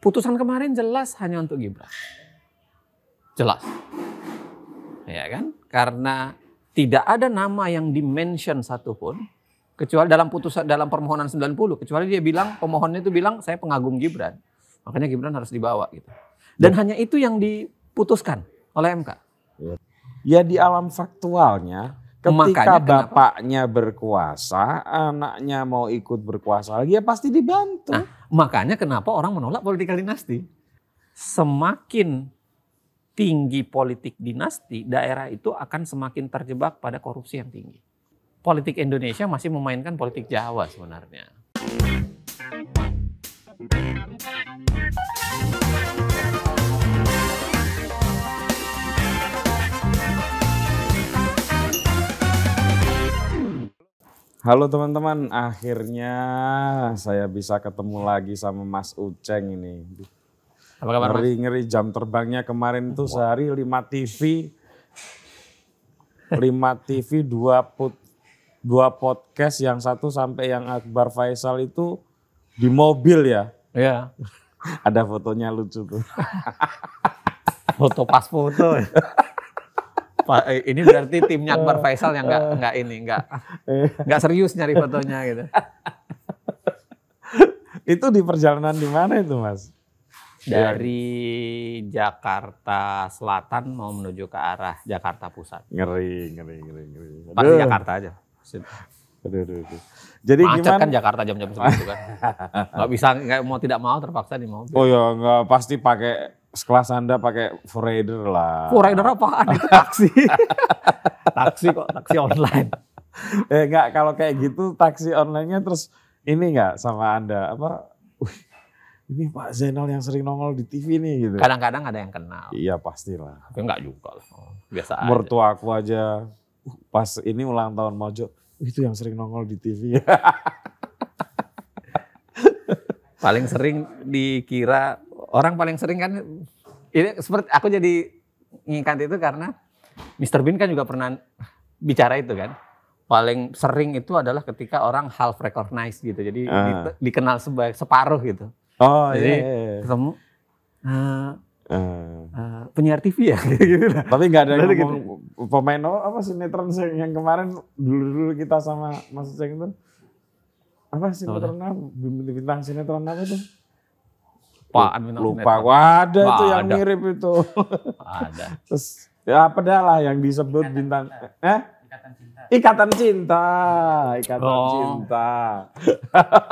putusan kemarin jelas hanya untuk Gibran. Jelas. Ya kan? Karena tidak ada nama yang dimention satupun kecuali dalam putusan dalam permohonan 90 kecuali dia bilang pemohonnya itu bilang saya pengagum Gibran. Makanya Gibran harus dibawa gitu. Dan ya. hanya itu yang diputuskan oleh MK. Ya di alam faktualnya Ketika Makanya bapaknya kenapa? berkuasa, anaknya mau ikut berkuasa lagi ya pasti dibantu. Nah, makanya kenapa orang menolak politik dinasti? Semakin tinggi politik dinasti, daerah itu akan semakin terjebak pada korupsi yang tinggi. Politik Indonesia masih memainkan politik Jawa sebenarnya. Halo teman-teman, akhirnya saya bisa ketemu lagi sama Mas Uceng ini. Apa kabar ngeri, Ngeri jam terbangnya kemarin itu sehari 5 TV, 5 TV, 2, put, 2 podcast, yang satu sampai yang Akbar Faisal itu di mobil ya? Iya. Ada fotonya lucu tuh. foto pas foto. Eh, ini berarti timnya Akbar Faisal yang nggak nggak ini nggak nggak serius nyari fotonya gitu. itu di perjalanan di mana itu mas? Dari Jakarta Selatan mau menuju ke arah Jakarta Pusat. Ngeri, ngeri, ngeri, ngeri. Pasti Jakarta aja. Aduh, aduh, aduh. Jadi Macet gimana? kan Jakarta jam-jam segitu kan. Gak bisa, nggak mau tidak mau terpaksa di mobil. Oh ya, nggak pasti pakai sekelas Anda pakai forwarder lah. Forwarder apa? itu taksi. taksi kok, taksi online. eh enggak, kalau kayak gitu taksi online-nya terus ini enggak sama Anda apa Wih, ini Pak Zainal yang sering nongol di TV nih gitu. Kadang-kadang ada yang kenal. Iya pastilah. Tapi enggak juga lah. Oh, biasa Mertua aku aja uh, pas ini ulang tahun Mojo, itu yang sering nongol di TV. Paling sering dikira orang paling sering kan ini seperti aku jadi ngikat itu karena Mr. Bean kan juga pernah bicara itu kan. Paling sering itu adalah ketika orang half recognized gitu. Jadi uh. di, dikenal sebagai separuh gitu. Oh jadi, iya. iya. iya. ketemu uh, Uh, uh, penyiar TV ya gitu, gitu Tapi nggak ada yang ngomong gitu. pemain oh, apa sinetron yang kemarin dulu-dulu kita sama Mas Ceng itu apa sinetron apa? Bintang sinetron apa tuh? Lupaan lupa, Lupa. waduh Ada itu yang mirip itu. Ada. Terus ya apa lah yang disebut Ikatan bintang cinta. eh? Ikatan cinta. Ikatan cinta. Ikatan oh. cinta.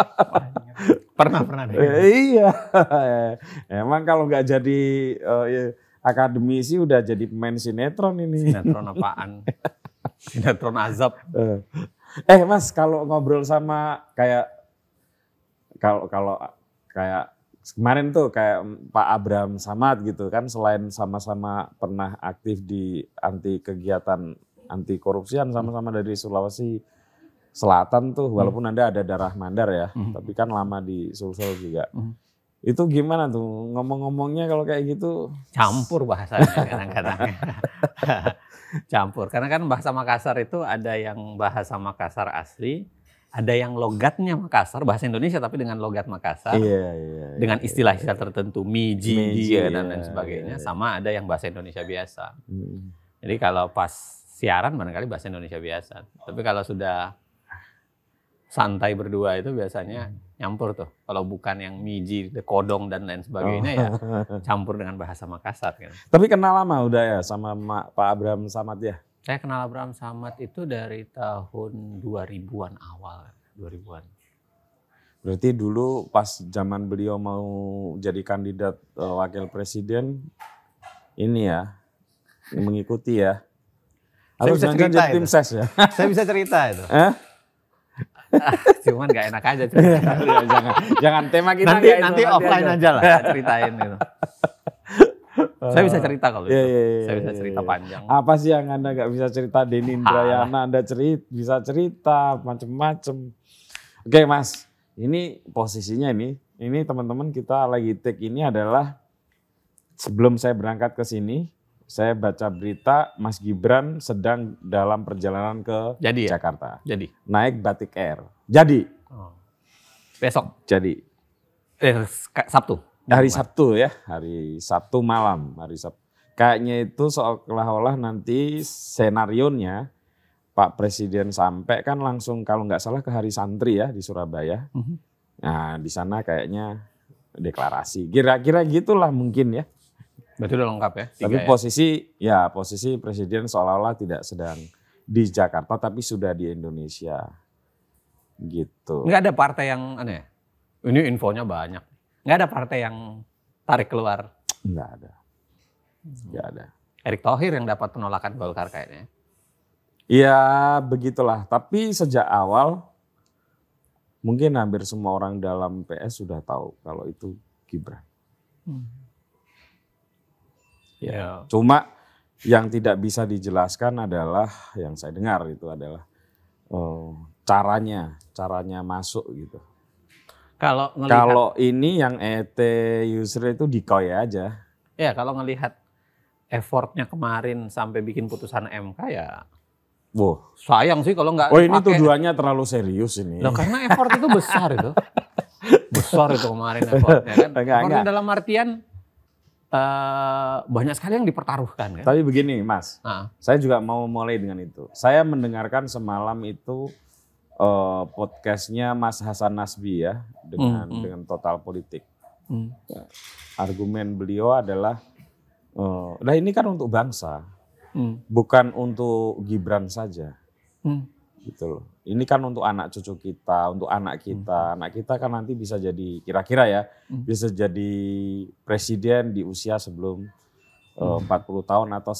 pernah pernah deh. iya. Emang kalau nggak jadi uh, akademisi udah jadi pemain sinetron ini. Sinetron apaan? sinetron azab. Eh, eh Mas, kalau ngobrol sama kayak kalau kalau kayak kemarin tuh kayak Pak Abraham Samad gitu kan selain sama-sama pernah aktif di anti kegiatan anti korupsian sama-sama dari Sulawesi Selatan tuh walaupun hmm. Anda ada darah Mandar ya, hmm. tapi kan lama di Sulsel juga. Hmm. Itu gimana tuh ngomong-ngomongnya kalau kayak gitu? Campur bahasanya kadang-kadang. Campur karena kan bahasa Makassar itu ada yang bahasa Makassar asli, ada yang logatnya Makassar, bahasa Indonesia tapi dengan logat Makassar, yeah, yeah, iya, dengan iya, istilah-istilah yeah, tertentu, miji, miji dan lain iya, sebagainya, sama ada yang bahasa Indonesia biasa. Mm. Jadi kalau pas siaran barangkali bahasa Indonesia biasa, tapi kalau sudah santai berdua itu biasanya hmm. nyampur tuh. Kalau bukan yang miji, kodong dan lain sebagainya oh. ya campur dengan bahasa Makassar. Kan. Tapi kenal lama udah ya sama Pak Abraham Samad ya? Saya kenal Abraham Samad itu dari tahun 2000-an awal, 2000-an. Berarti dulu pas zaman beliau mau jadi kandidat uh, wakil presiden ini ya mengikuti ya. Harus saya bisa cerita tim ses ya. Saya bisa cerita itu. Eh? Cuman gak enak aja cerita. jangan, jangan tema kita nanti ya nanti offline aja. lah ceritain gitu. Eh, saya bisa cerita kalau yeah, itu. Yeah, yeah, saya bisa iya, iya, cerita iya. panjang. Apa sih yang Anda nggak bisa cerita Deni ah. Indrayana? Anda cerita, bisa cerita macem-macem. Oke Mas, ini posisinya ini, ini teman-teman kita lagi take ini adalah sebelum saya berangkat ke sini, saya baca berita Mas Gibran sedang dalam perjalanan ke Jadi ya? Jakarta. Jadi. Naik Batik Air. Jadi. Oh. Besok. Jadi. Eh, Sabtu. Hari Sabtu ya, hari Sabtu malam, hari Sabtu. Kayaknya itu seolah-olah nanti senarionya Pak Presiden sampai kan langsung kalau nggak salah ke Hari Santri ya di Surabaya. Uh mhm. -huh. Nah di sana kayaknya deklarasi. Kira-kira gitulah mungkin ya. Berarti udah lengkap ya. Tiga tapi ya? posisi ya posisi Presiden seolah-olah tidak sedang di Jakarta tapi sudah di Indonesia gitu. Nggak ada partai yang aneh. Ini infonya banyak. Nggak ada partai yang tarik keluar. Nggak ada. Nggak ada. Erick Thohir yang dapat penolakan Golkar kayaknya. iya begitulah. Tapi sejak awal mungkin hampir semua orang dalam PS sudah tahu kalau itu Gibran. Hmm. Ya. Yeah. Cuma yang tidak bisa dijelaskan adalah yang saya dengar itu adalah oh, caranya, caranya masuk gitu. Kalau ngelihat Kalau ini yang ET user itu decoy aja. Ya, kalau ngelihat effortnya kemarin sampai bikin putusan MK ya Wow. Sayang sih kalau nggak. Oh ini tujuannya terlalu serius ini. Loh, karena effort itu besar itu. besar itu kemarin effortnya kan. Enggak, enggak. dalam artian uh, banyak sekali yang dipertaruhkan kan. Tapi begini Mas, nah. saya juga mau mulai dengan itu. Saya mendengarkan semalam itu uh, podcastnya Mas Hasan Nasbi ya dengan hmm. hmm. dengan total politik. Hmm. Ya. Argumen beliau adalah, uh, nah ini kan untuk bangsa, hmm. bukan untuk Gibran saja, hmm. gitu loh. Ini kan untuk anak cucu kita, untuk anak hmm. kita, hmm. anak kita kan nanti bisa jadi kira-kira ya, hmm. bisa jadi presiden di usia sebelum eh, hmm. 40 tahun atau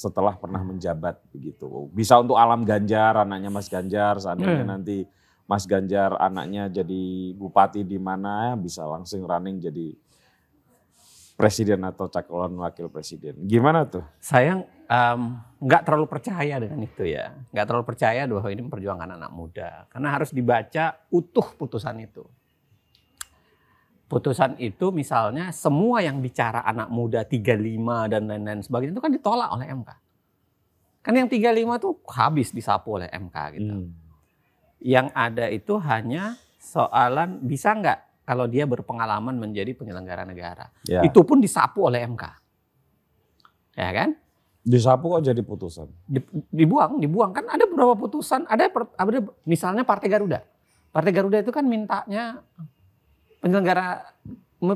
setelah pernah menjabat begitu. Bisa untuk alam Ganjar, anaknya Mas Ganjar, seandainya hmm. nanti Mas Ganjar anaknya jadi bupati di mana, ya bisa langsung running jadi presiden atau calon wakil presiden. Gimana tuh? sayang nggak um, terlalu percaya dengan itu ya. Nggak terlalu percaya bahwa ini perjuangan anak muda. Karena harus dibaca utuh putusan itu putusan itu misalnya semua yang bicara anak muda 35 dan lain-lain sebagainya itu kan ditolak oleh MK. Kan yang 35 itu habis disapu oleh MK gitu. Hmm. Yang ada itu hanya soalan bisa nggak kalau dia berpengalaman menjadi penyelenggara negara. Ya. Itu pun disapu oleh MK. Ya kan? Disapu kok jadi putusan? Dibuang, dibuang. Kan ada beberapa putusan, ada, ada misalnya Partai Garuda. Partai Garuda itu kan mintanya penyelenggara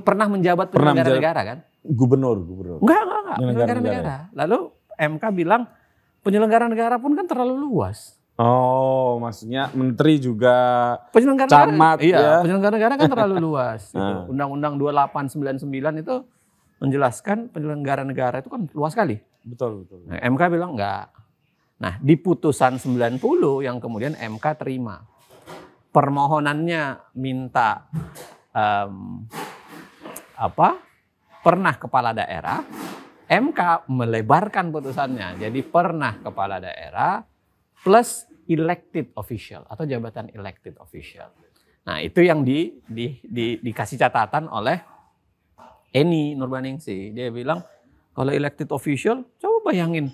pernah menjabat pernah penyelenggara menjabat negara kan? Gubernur, gubernur. Enggak, enggak, enggak. Penyelenggara negara. negara. Lalu MK bilang penyelenggara negara pun kan terlalu luas. Oh, maksudnya menteri juga penyelenggara camat iya, ya. Penyelenggara negara kan terlalu luas. Ah. dua Gitu. Undang-Undang 2899 itu menjelaskan penyelenggara negara itu kan luas sekali. Betul, betul. Nah, MK bilang enggak. Nah, di putusan 90 yang kemudian MK terima. Permohonannya minta um, apa pernah kepala daerah MK melebarkan putusannya jadi pernah kepala daerah plus elected official atau jabatan elected official. Nah itu yang di, di, di, dikasih catatan oleh Eni Nurbaningsi. Dia bilang kalau elected official coba bayangin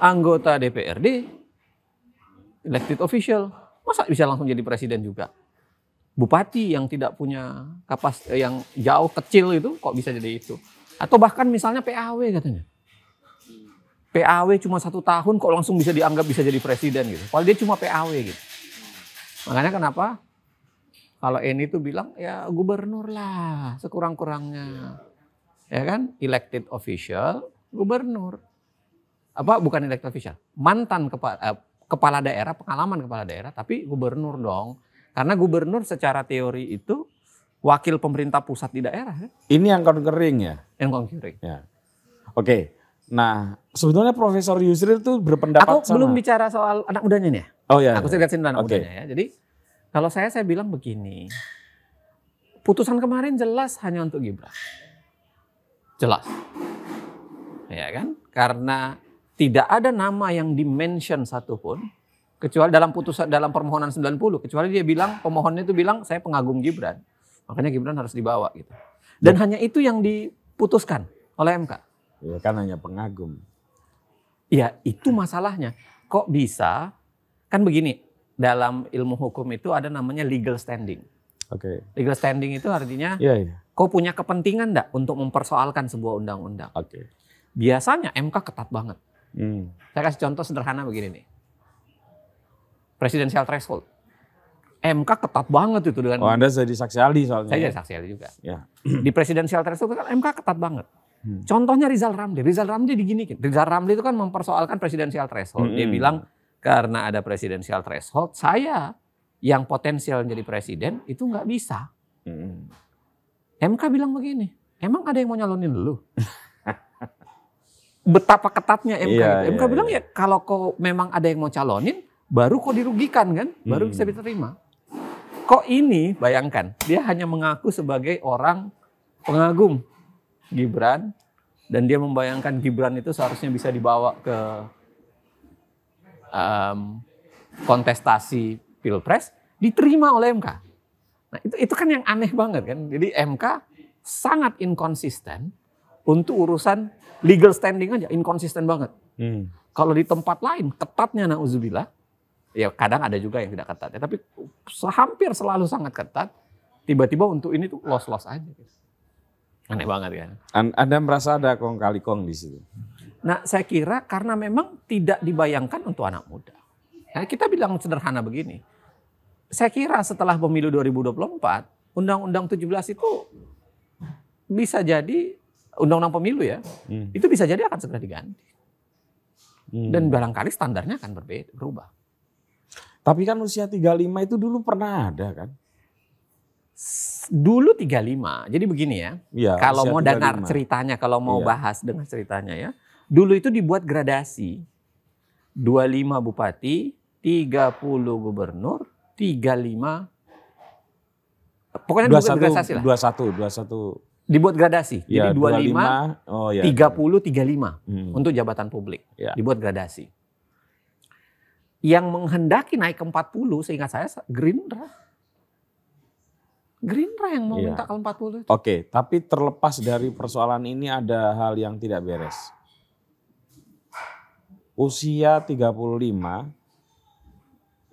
anggota DPRD elected official masa bisa langsung jadi presiden juga? bupati yang tidak punya kapas eh, yang jauh kecil itu kok bisa jadi itu atau bahkan misalnya PAW katanya PAW cuma satu tahun kok langsung bisa dianggap bisa jadi presiden gitu padahal dia cuma PAW gitu makanya kenapa kalau ini tuh bilang ya gubernur lah sekurang-kurangnya ya kan elected official gubernur apa bukan elected official mantan kepala eh, kepala daerah pengalaman kepala daerah tapi gubernur dong karena gubernur secara teori itu wakil pemerintah pusat di daerah. Kan? Ini yang kering ya? Yang kering. Ya. Oke. Nah, sebetulnya Profesor Yusril itu berpendapat Aku sama. belum bicara soal anak mudanya nih ya. Oh iya. Aku sedikit anak okay. mudanya ya. Jadi kalau saya saya bilang begini. Putusan kemarin jelas hanya untuk Gibran. Jelas. Ya kan? Karena tidak ada nama yang dimention satupun kecuali dalam putusan dalam permohonan 90 kecuali dia bilang pemohonnya itu bilang saya pengagum Gibran makanya Gibran harus dibawa gitu dan ya. hanya itu yang diputuskan oleh MK ya kan hanya pengagum ya itu masalahnya kok bisa kan begini dalam ilmu hukum itu ada namanya legal standing oke okay. legal standing itu artinya ya, ya. kok punya kepentingan enggak untuk mempersoalkan sebuah undang-undang oke okay. biasanya MK ketat banget hmm. saya kasih contoh sederhana begini nih presidensial threshold. MK ketat banget itu dengan. Oh, Anda jadi saksi ahli soalnya. Saya ya? jadi saksi ahli juga. Ya. Di presidensial threshold kan MK ketat banget. Hmm. Contohnya Rizal Ramli. Rizal Ramli diginikin. Rizal Ramli itu kan mempersoalkan presidensial threshold. Hmm. Dia bilang karena ada presidensial threshold, saya yang potensial jadi presiden itu nggak bisa. Hmm. MK bilang begini, emang ada yang mau nyalonin dulu. Betapa ketatnya MK. Iya, gitu. MK iya, bilang iya. ya kalau kau memang ada yang mau calonin, baru kok dirugikan kan, baru hmm. bisa diterima. Kok ini bayangkan, dia hanya mengaku sebagai orang pengagum Gibran dan dia membayangkan Gibran itu seharusnya bisa dibawa ke um, kontestasi pilpres diterima oleh MK. Nah itu itu kan yang aneh banget kan. Jadi MK sangat inkonsisten untuk urusan legal standing aja inkonsisten banget. Hmm. Kalau di tempat lain ketatnya nauzubillah, Ya kadang ada juga yang tidak ketat. Ya, tapi hampir selalu sangat ketat. Tiba-tiba untuk ini tuh los-los aja. Aneh banget ya. An anda merasa ada kong kali kong di situ? Nah saya kira karena memang tidak dibayangkan untuk anak muda. Nah, kita bilang sederhana begini. Saya kira setelah pemilu 2024, Undang-Undang 17 itu bisa jadi Undang-Undang Pemilu ya, hmm. itu bisa jadi akan segera diganti. Hmm. Dan barangkali standarnya akan berbeda, berubah. Tapi kan usia 35 itu dulu pernah ada kan? Dulu 35. Jadi begini ya. ya kalau mau dengar ceritanya, kalau mau ya. bahas dengan ceritanya ya. Dulu itu dibuat gradasi. 25 bupati, 30 gubernur, 35 Pokoknya 21, dibuat gradasi lah. 21, 21 dibuat gradasi. Ya, Jadi 25, iya, 25 oh ya. 30, 35 hmm. untuk jabatan publik. Ya. Dibuat gradasi yang menghendaki naik ke 40 sehingga saya Gerindra. Gerindra yang mau iya. minta ke 40 itu. Oke, tapi terlepas dari persoalan ini ada hal yang tidak beres. Usia 35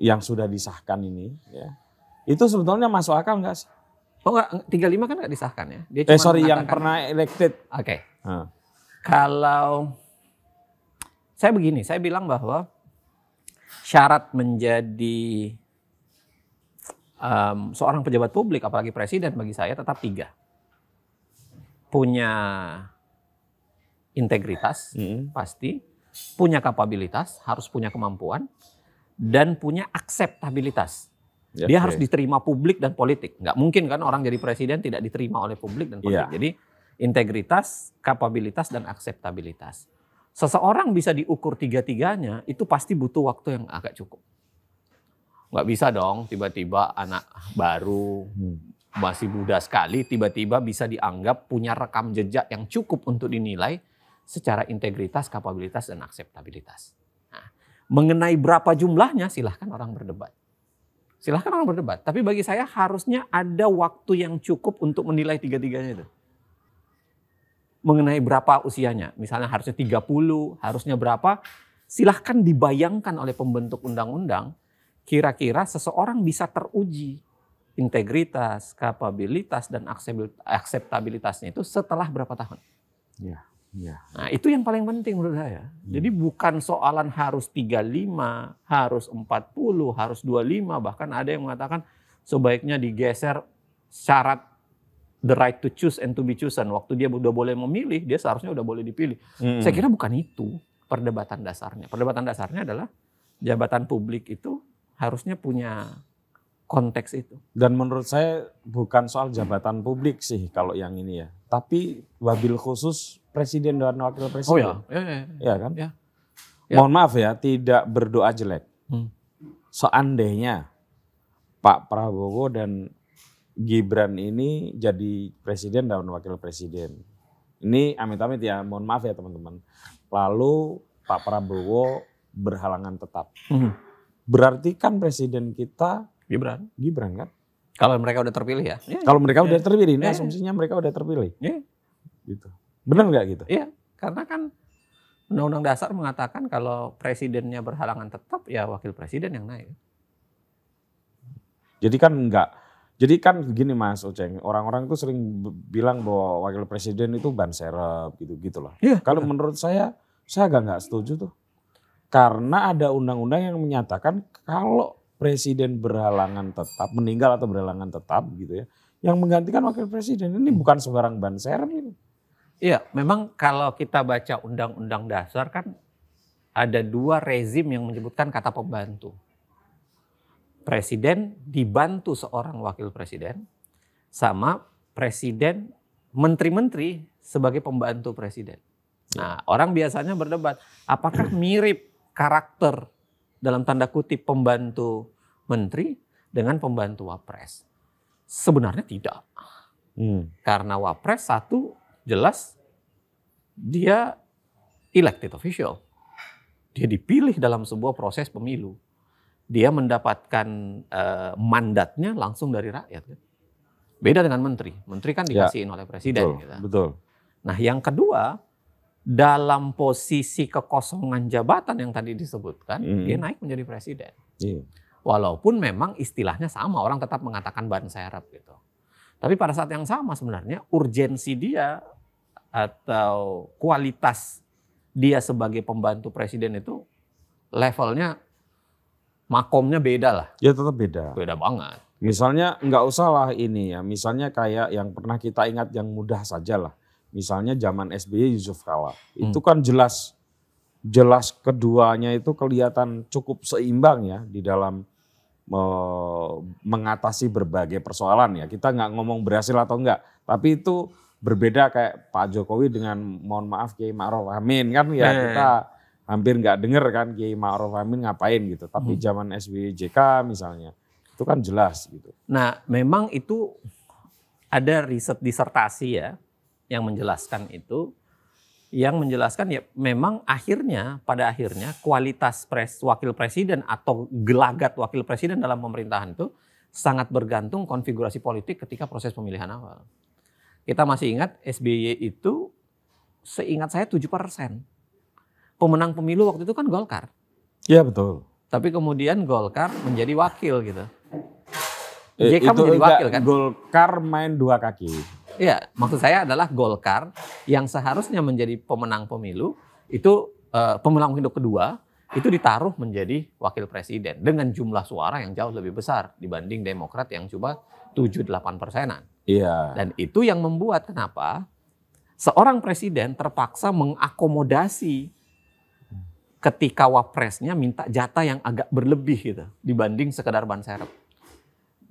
yang sudah disahkan ini ya. Itu sebetulnya masuk akal enggak sih? Oh enggak, 35 kan enggak disahkan ya. Dia eh sorry yang pernah elected. Oke. Okay. Hmm. Kalau saya begini, saya bilang bahwa syarat menjadi um, seorang pejabat publik, apalagi presiden bagi saya tetap tiga. Punya integritas hmm. pasti, punya kapabilitas, harus punya kemampuan, dan punya akseptabilitas. Ya, Dia okay. harus diterima publik dan politik. Nggak mungkin kan orang jadi presiden tidak diterima oleh publik dan politik. Ya. Jadi integritas, kapabilitas, dan akseptabilitas seseorang bisa diukur tiga-tiganya, itu pasti butuh waktu yang agak cukup. Nggak bisa dong tiba-tiba anak baru, masih muda sekali, tiba-tiba bisa dianggap punya rekam jejak yang cukup untuk dinilai secara integritas, kapabilitas, dan akseptabilitas. Nah, mengenai berapa jumlahnya, silahkan orang berdebat. Silahkan orang berdebat. Tapi bagi saya harusnya ada waktu yang cukup untuk menilai tiga-tiganya itu mengenai berapa usianya. Misalnya harusnya 30, harusnya berapa. Silahkan dibayangkan oleh pembentuk undang-undang, kira-kira seseorang bisa teruji integritas, kapabilitas, dan akseptabilitasnya itu setelah berapa tahun. Ya, ya. Nah itu yang paling penting menurut saya. Hmm. Jadi bukan soalan harus 35, harus 40, harus 25, bahkan ada yang mengatakan sebaiknya digeser syarat the right to choose and to be chosen. Waktu dia udah boleh memilih, dia seharusnya udah boleh dipilih. Hmm. Saya kira bukan itu perdebatan dasarnya. Perdebatan dasarnya adalah jabatan publik itu harusnya punya konteks itu. Dan menurut saya bukan soal jabatan publik sih kalau yang ini ya. Tapi wabil khusus presiden dan wakil presiden. Oh ya, ya, ya, ya. ya kan? Ya. Ya. Mohon maaf ya, tidak berdoa jelek. Hmm. Seandainya Pak Prabowo dan Gibran ini jadi presiden dan wakil presiden. Ini amit-amit ya, mohon maaf ya teman-teman. Lalu Pak Prabowo berhalangan tetap. Hmm. Berarti kan presiden kita Gibran. Gibran kan? Kalau mereka udah terpilih ya. Iya. Kalau mereka ya. udah iya. terpilih, ini ya. asumsinya mereka udah terpilih. Iya, Gitu. Benar nggak gitu? Iya, karena kan Undang-Undang Dasar mengatakan kalau presidennya berhalangan tetap, ya wakil presiden yang naik. Jadi kan nggak jadi kan gini Mas Oceng, orang-orang itu sering bilang bahwa wakil presiden itu ban serep gitu-gitu loh. Yeah. Iya. Kalau menurut saya, saya agak nggak setuju tuh. Karena ada undang-undang yang menyatakan kalau presiden berhalangan tetap, meninggal atau berhalangan tetap gitu ya, yang menggantikan wakil presiden ini hmm. bukan sebarang ban serep ini. Iya, memang kalau kita baca undang-undang dasar kan ada dua rezim yang menyebutkan kata pembantu presiden dibantu seorang wakil presiden sama presiden menteri-menteri sebagai pembantu presiden. Nah, orang biasanya berdebat apakah mirip karakter dalam tanda kutip pembantu menteri dengan pembantu wapres. Sebenarnya tidak. Hmm. Karena wapres satu jelas dia elected official. Dia dipilih dalam sebuah proses pemilu dia mendapatkan uh, mandatnya langsung dari rakyat. Kan? Beda dengan menteri. Menteri kan ya, dikasihin ya, oleh presiden. Betul, gitu. betul. Nah yang kedua, dalam posisi kekosongan jabatan yang tadi disebutkan, mm. dia naik menjadi presiden. Iya. Walaupun memang istilahnya sama, orang tetap mengatakan ban serep gitu. Tapi pada saat yang sama sebenarnya urgensi dia atau kualitas dia sebagai pembantu presiden itu levelnya makomnya beda lah. Ya tetap beda. Beda banget. Misalnya nggak usah lah ini ya, misalnya kayak yang pernah kita ingat yang mudah saja lah. Misalnya zaman SBY Yusuf Kala, hmm. itu kan jelas jelas keduanya itu kelihatan cukup seimbang ya di dalam me mengatasi berbagai persoalan ya. Kita nggak ngomong berhasil atau enggak, tapi itu berbeda kayak Pak Jokowi dengan mohon maaf Kiai Ma'ruf Amin kan ya hmm. kita hampir nggak denger kan Kiai Ma'ruf Amin ngapain gitu. Tapi hmm. zaman SBY JK misalnya itu kan jelas gitu. Nah, memang itu ada riset disertasi ya yang menjelaskan itu yang menjelaskan ya memang akhirnya pada akhirnya kualitas pres, wakil presiden atau gelagat wakil presiden dalam pemerintahan itu sangat bergantung konfigurasi politik ketika proses pemilihan awal. Kita masih ingat SBY itu seingat saya 7 persen pemenang pemilu waktu itu kan Golkar. Iya betul. Tapi kemudian Golkar menjadi wakil gitu. Eh, JK itu menjadi wakil kan? Golkar main dua kaki. Iya, maksud saya adalah Golkar yang seharusnya menjadi pemenang pemilu itu eh, pemenang pemilu kedua itu ditaruh menjadi wakil presiden dengan jumlah suara yang jauh lebih besar dibanding Demokrat yang cuma 7-8 persenan. Iya. Dan itu yang membuat kenapa seorang presiden terpaksa mengakomodasi ketika wapresnya minta jatah yang agak berlebih gitu dibanding sekedar ban serep.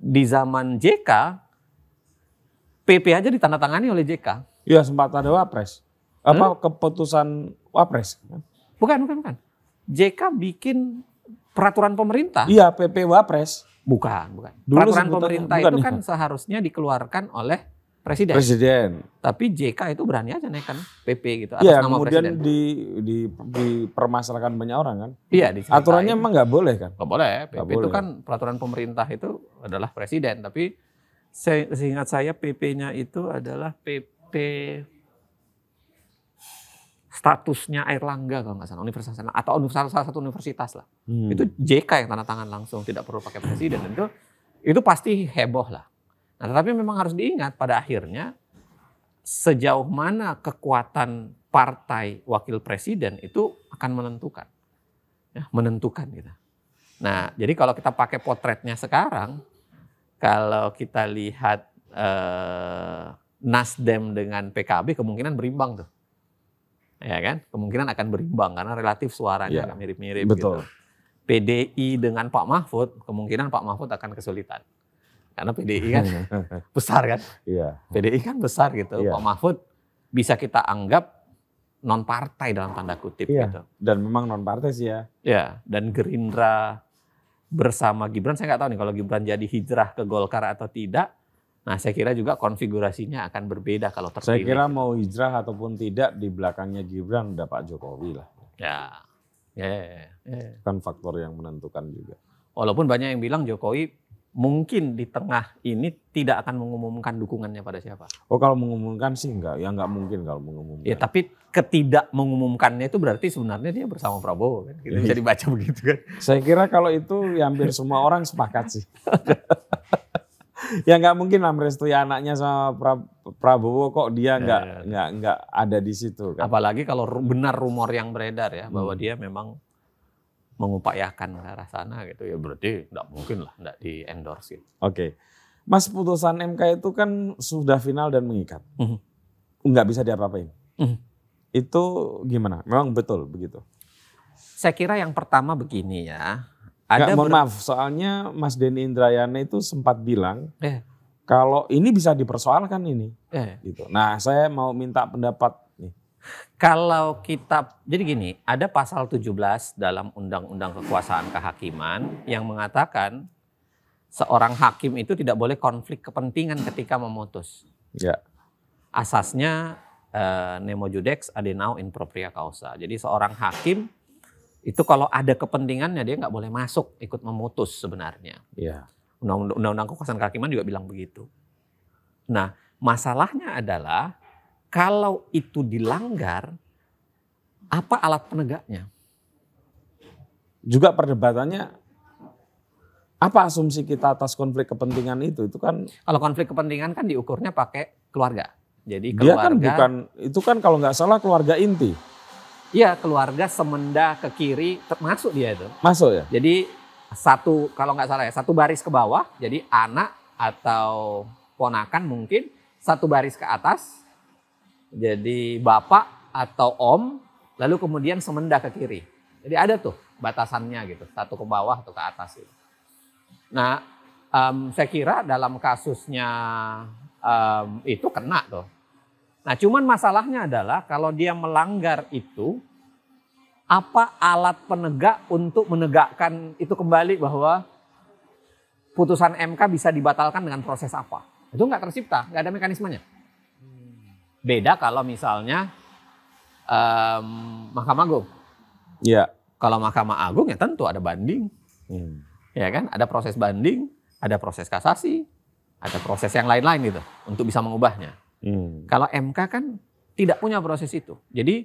Di zaman JK, PP aja ditandatangani oleh JK. Iya sempat ada wapres. Apa hmm? keputusan wapres? Bukan, bukan, bukan. JK bikin peraturan pemerintah. Iya, PP wapres. Bukan, bukan. Dulu peraturan pemerintah bukan, itu kan ya. seharusnya dikeluarkan oleh presiden. Presiden. Tapi JK itu berani aja naikkan PP gitu atas ya, nama kemudian presiden. di di dipermasalahkan banyak orang kan? Iya, Aturannya emang nggak boleh kan? Nggak boleh. PP gak itu boleh. kan peraturan pemerintah itu adalah presiden, tapi saya seingat saya PP-nya itu adalah PP statusnya Air Langga kalau nggak salah universitas atau universitas salah satu universitas lah. Hmm. Itu JK yang tanda tangan langsung, tidak perlu pakai presiden dan itu itu pasti heboh lah Nah, tetapi memang harus diingat pada akhirnya sejauh mana kekuatan partai wakil presiden itu akan menentukan. Ya, menentukan gitu. Nah, jadi kalau kita pakai potretnya sekarang, kalau kita lihat eh, Nasdem dengan PKB kemungkinan berimbang tuh. Ya kan? Kemungkinan akan berimbang karena relatif suaranya ya, mirip-mirip ya, gitu. PDI dengan Pak Mahfud, kemungkinan Pak Mahfud akan kesulitan. Karena PDI kan hmm. besar kan. Iya. PDI kan besar gitu. Iya. Pak Mahfud bisa kita anggap non partai dalam tanda kutip iya. gitu. Dan memang non partai sih ya. Ya, dan Gerindra bersama Gibran saya nggak tahu nih kalau Gibran jadi hijrah ke Golkar atau tidak. Nah, saya kira juga konfigurasinya akan berbeda kalau terpilih. Saya kira gitu. mau hijrah ataupun tidak di belakangnya Gibran ada Pak Jokowi lah. Ya. Ya, yeah, yeah. kan faktor yang menentukan juga. Walaupun banyak yang bilang Jokowi mungkin di tengah ini tidak akan mengumumkan dukungannya pada siapa? Oh kalau mengumumkan sih enggak, ya enggak mungkin kalau mengumumkan. Ya tapi ketidak mengumumkannya itu berarti sebenarnya dia bersama Prabowo kan? Gitu, bisa dibaca begitu kan? Saya kira kalau itu ya hampir semua orang sepakat sih. ya enggak mungkin lah merestui ya anaknya sama pra, Prabowo kok dia ya, enggak, ya, ya, ya. nggak nggak ada di situ. Kan? Apalagi kalau benar rumor yang beredar ya bahwa hmm. dia memang mengupayakan ke arah sana gitu ya berarti tidak mungkin lah tidak di endorse gitu. Oke. Okay. Mas putusan MK itu kan sudah final dan mengikat. Mm -hmm. Nggak bisa diapa-apain. Mm -hmm. Itu gimana? Memang betul begitu? Saya kira yang pertama begini ya. Ada Nggak, mohon maaf, soalnya Mas Denny Indrayana itu sempat bilang eh. kalau ini bisa dipersoalkan ini. Eh. Gitu. Nah saya mau minta pendapat kalau kita jadi gini, ada pasal 17 dalam Undang-Undang Kekuasaan Kehakiman yang mengatakan seorang hakim itu tidak boleh konflik kepentingan ketika memutus. Ya. Asasnya eh, nemo judex adenau in propria causa. Jadi seorang hakim itu kalau ada kepentingannya dia nggak boleh masuk ikut memutus sebenarnya. Ya. Undang-undang kekuasaan kehakiman juga bilang begitu. Nah, masalahnya adalah kalau itu dilanggar, apa alat penegaknya? Juga perdebatannya apa asumsi kita atas konflik kepentingan itu? Itu kan kalau konflik kepentingan kan diukurnya pakai keluarga. Jadi keluarga dia kan bukan itu kan kalau nggak salah keluarga inti. Iya keluarga semenda ke kiri termasuk dia itu. Masuk ya. Jadi satu kalau nggak salah ya satu baris ke bawah jadi anak atau ponakan mungkin satu baris ke atas jadi bapak atau om, lalu kemudian semenda ke kiri. Jadi ada tuh batasannya gitu, satu ke bawah atau ke atas gitu. Nah, um, saya kira dalam kasusnya um, itu kena tuh. Nah, cuman masalahnya adalah kalau dia melanggar itu, apa alat penegak untuk menegakkan itu kembali bahwa putusan MK bisa dibatalkan dengan proses apa? Itu nggak tercipta, nggak ada mekanismenya. Beda kalau misalnya um, Mahkamah Agung. Iya. Kalau Mahkamah Agung ya tentu ada banding. Hmm. Ya kan? Ada proses banding, ada proses kasasi, ada proses yang lain-lain gitu untuk bisa mengubahnya. Hmm. Kalau MK kan tidak punya proses itu. Jadi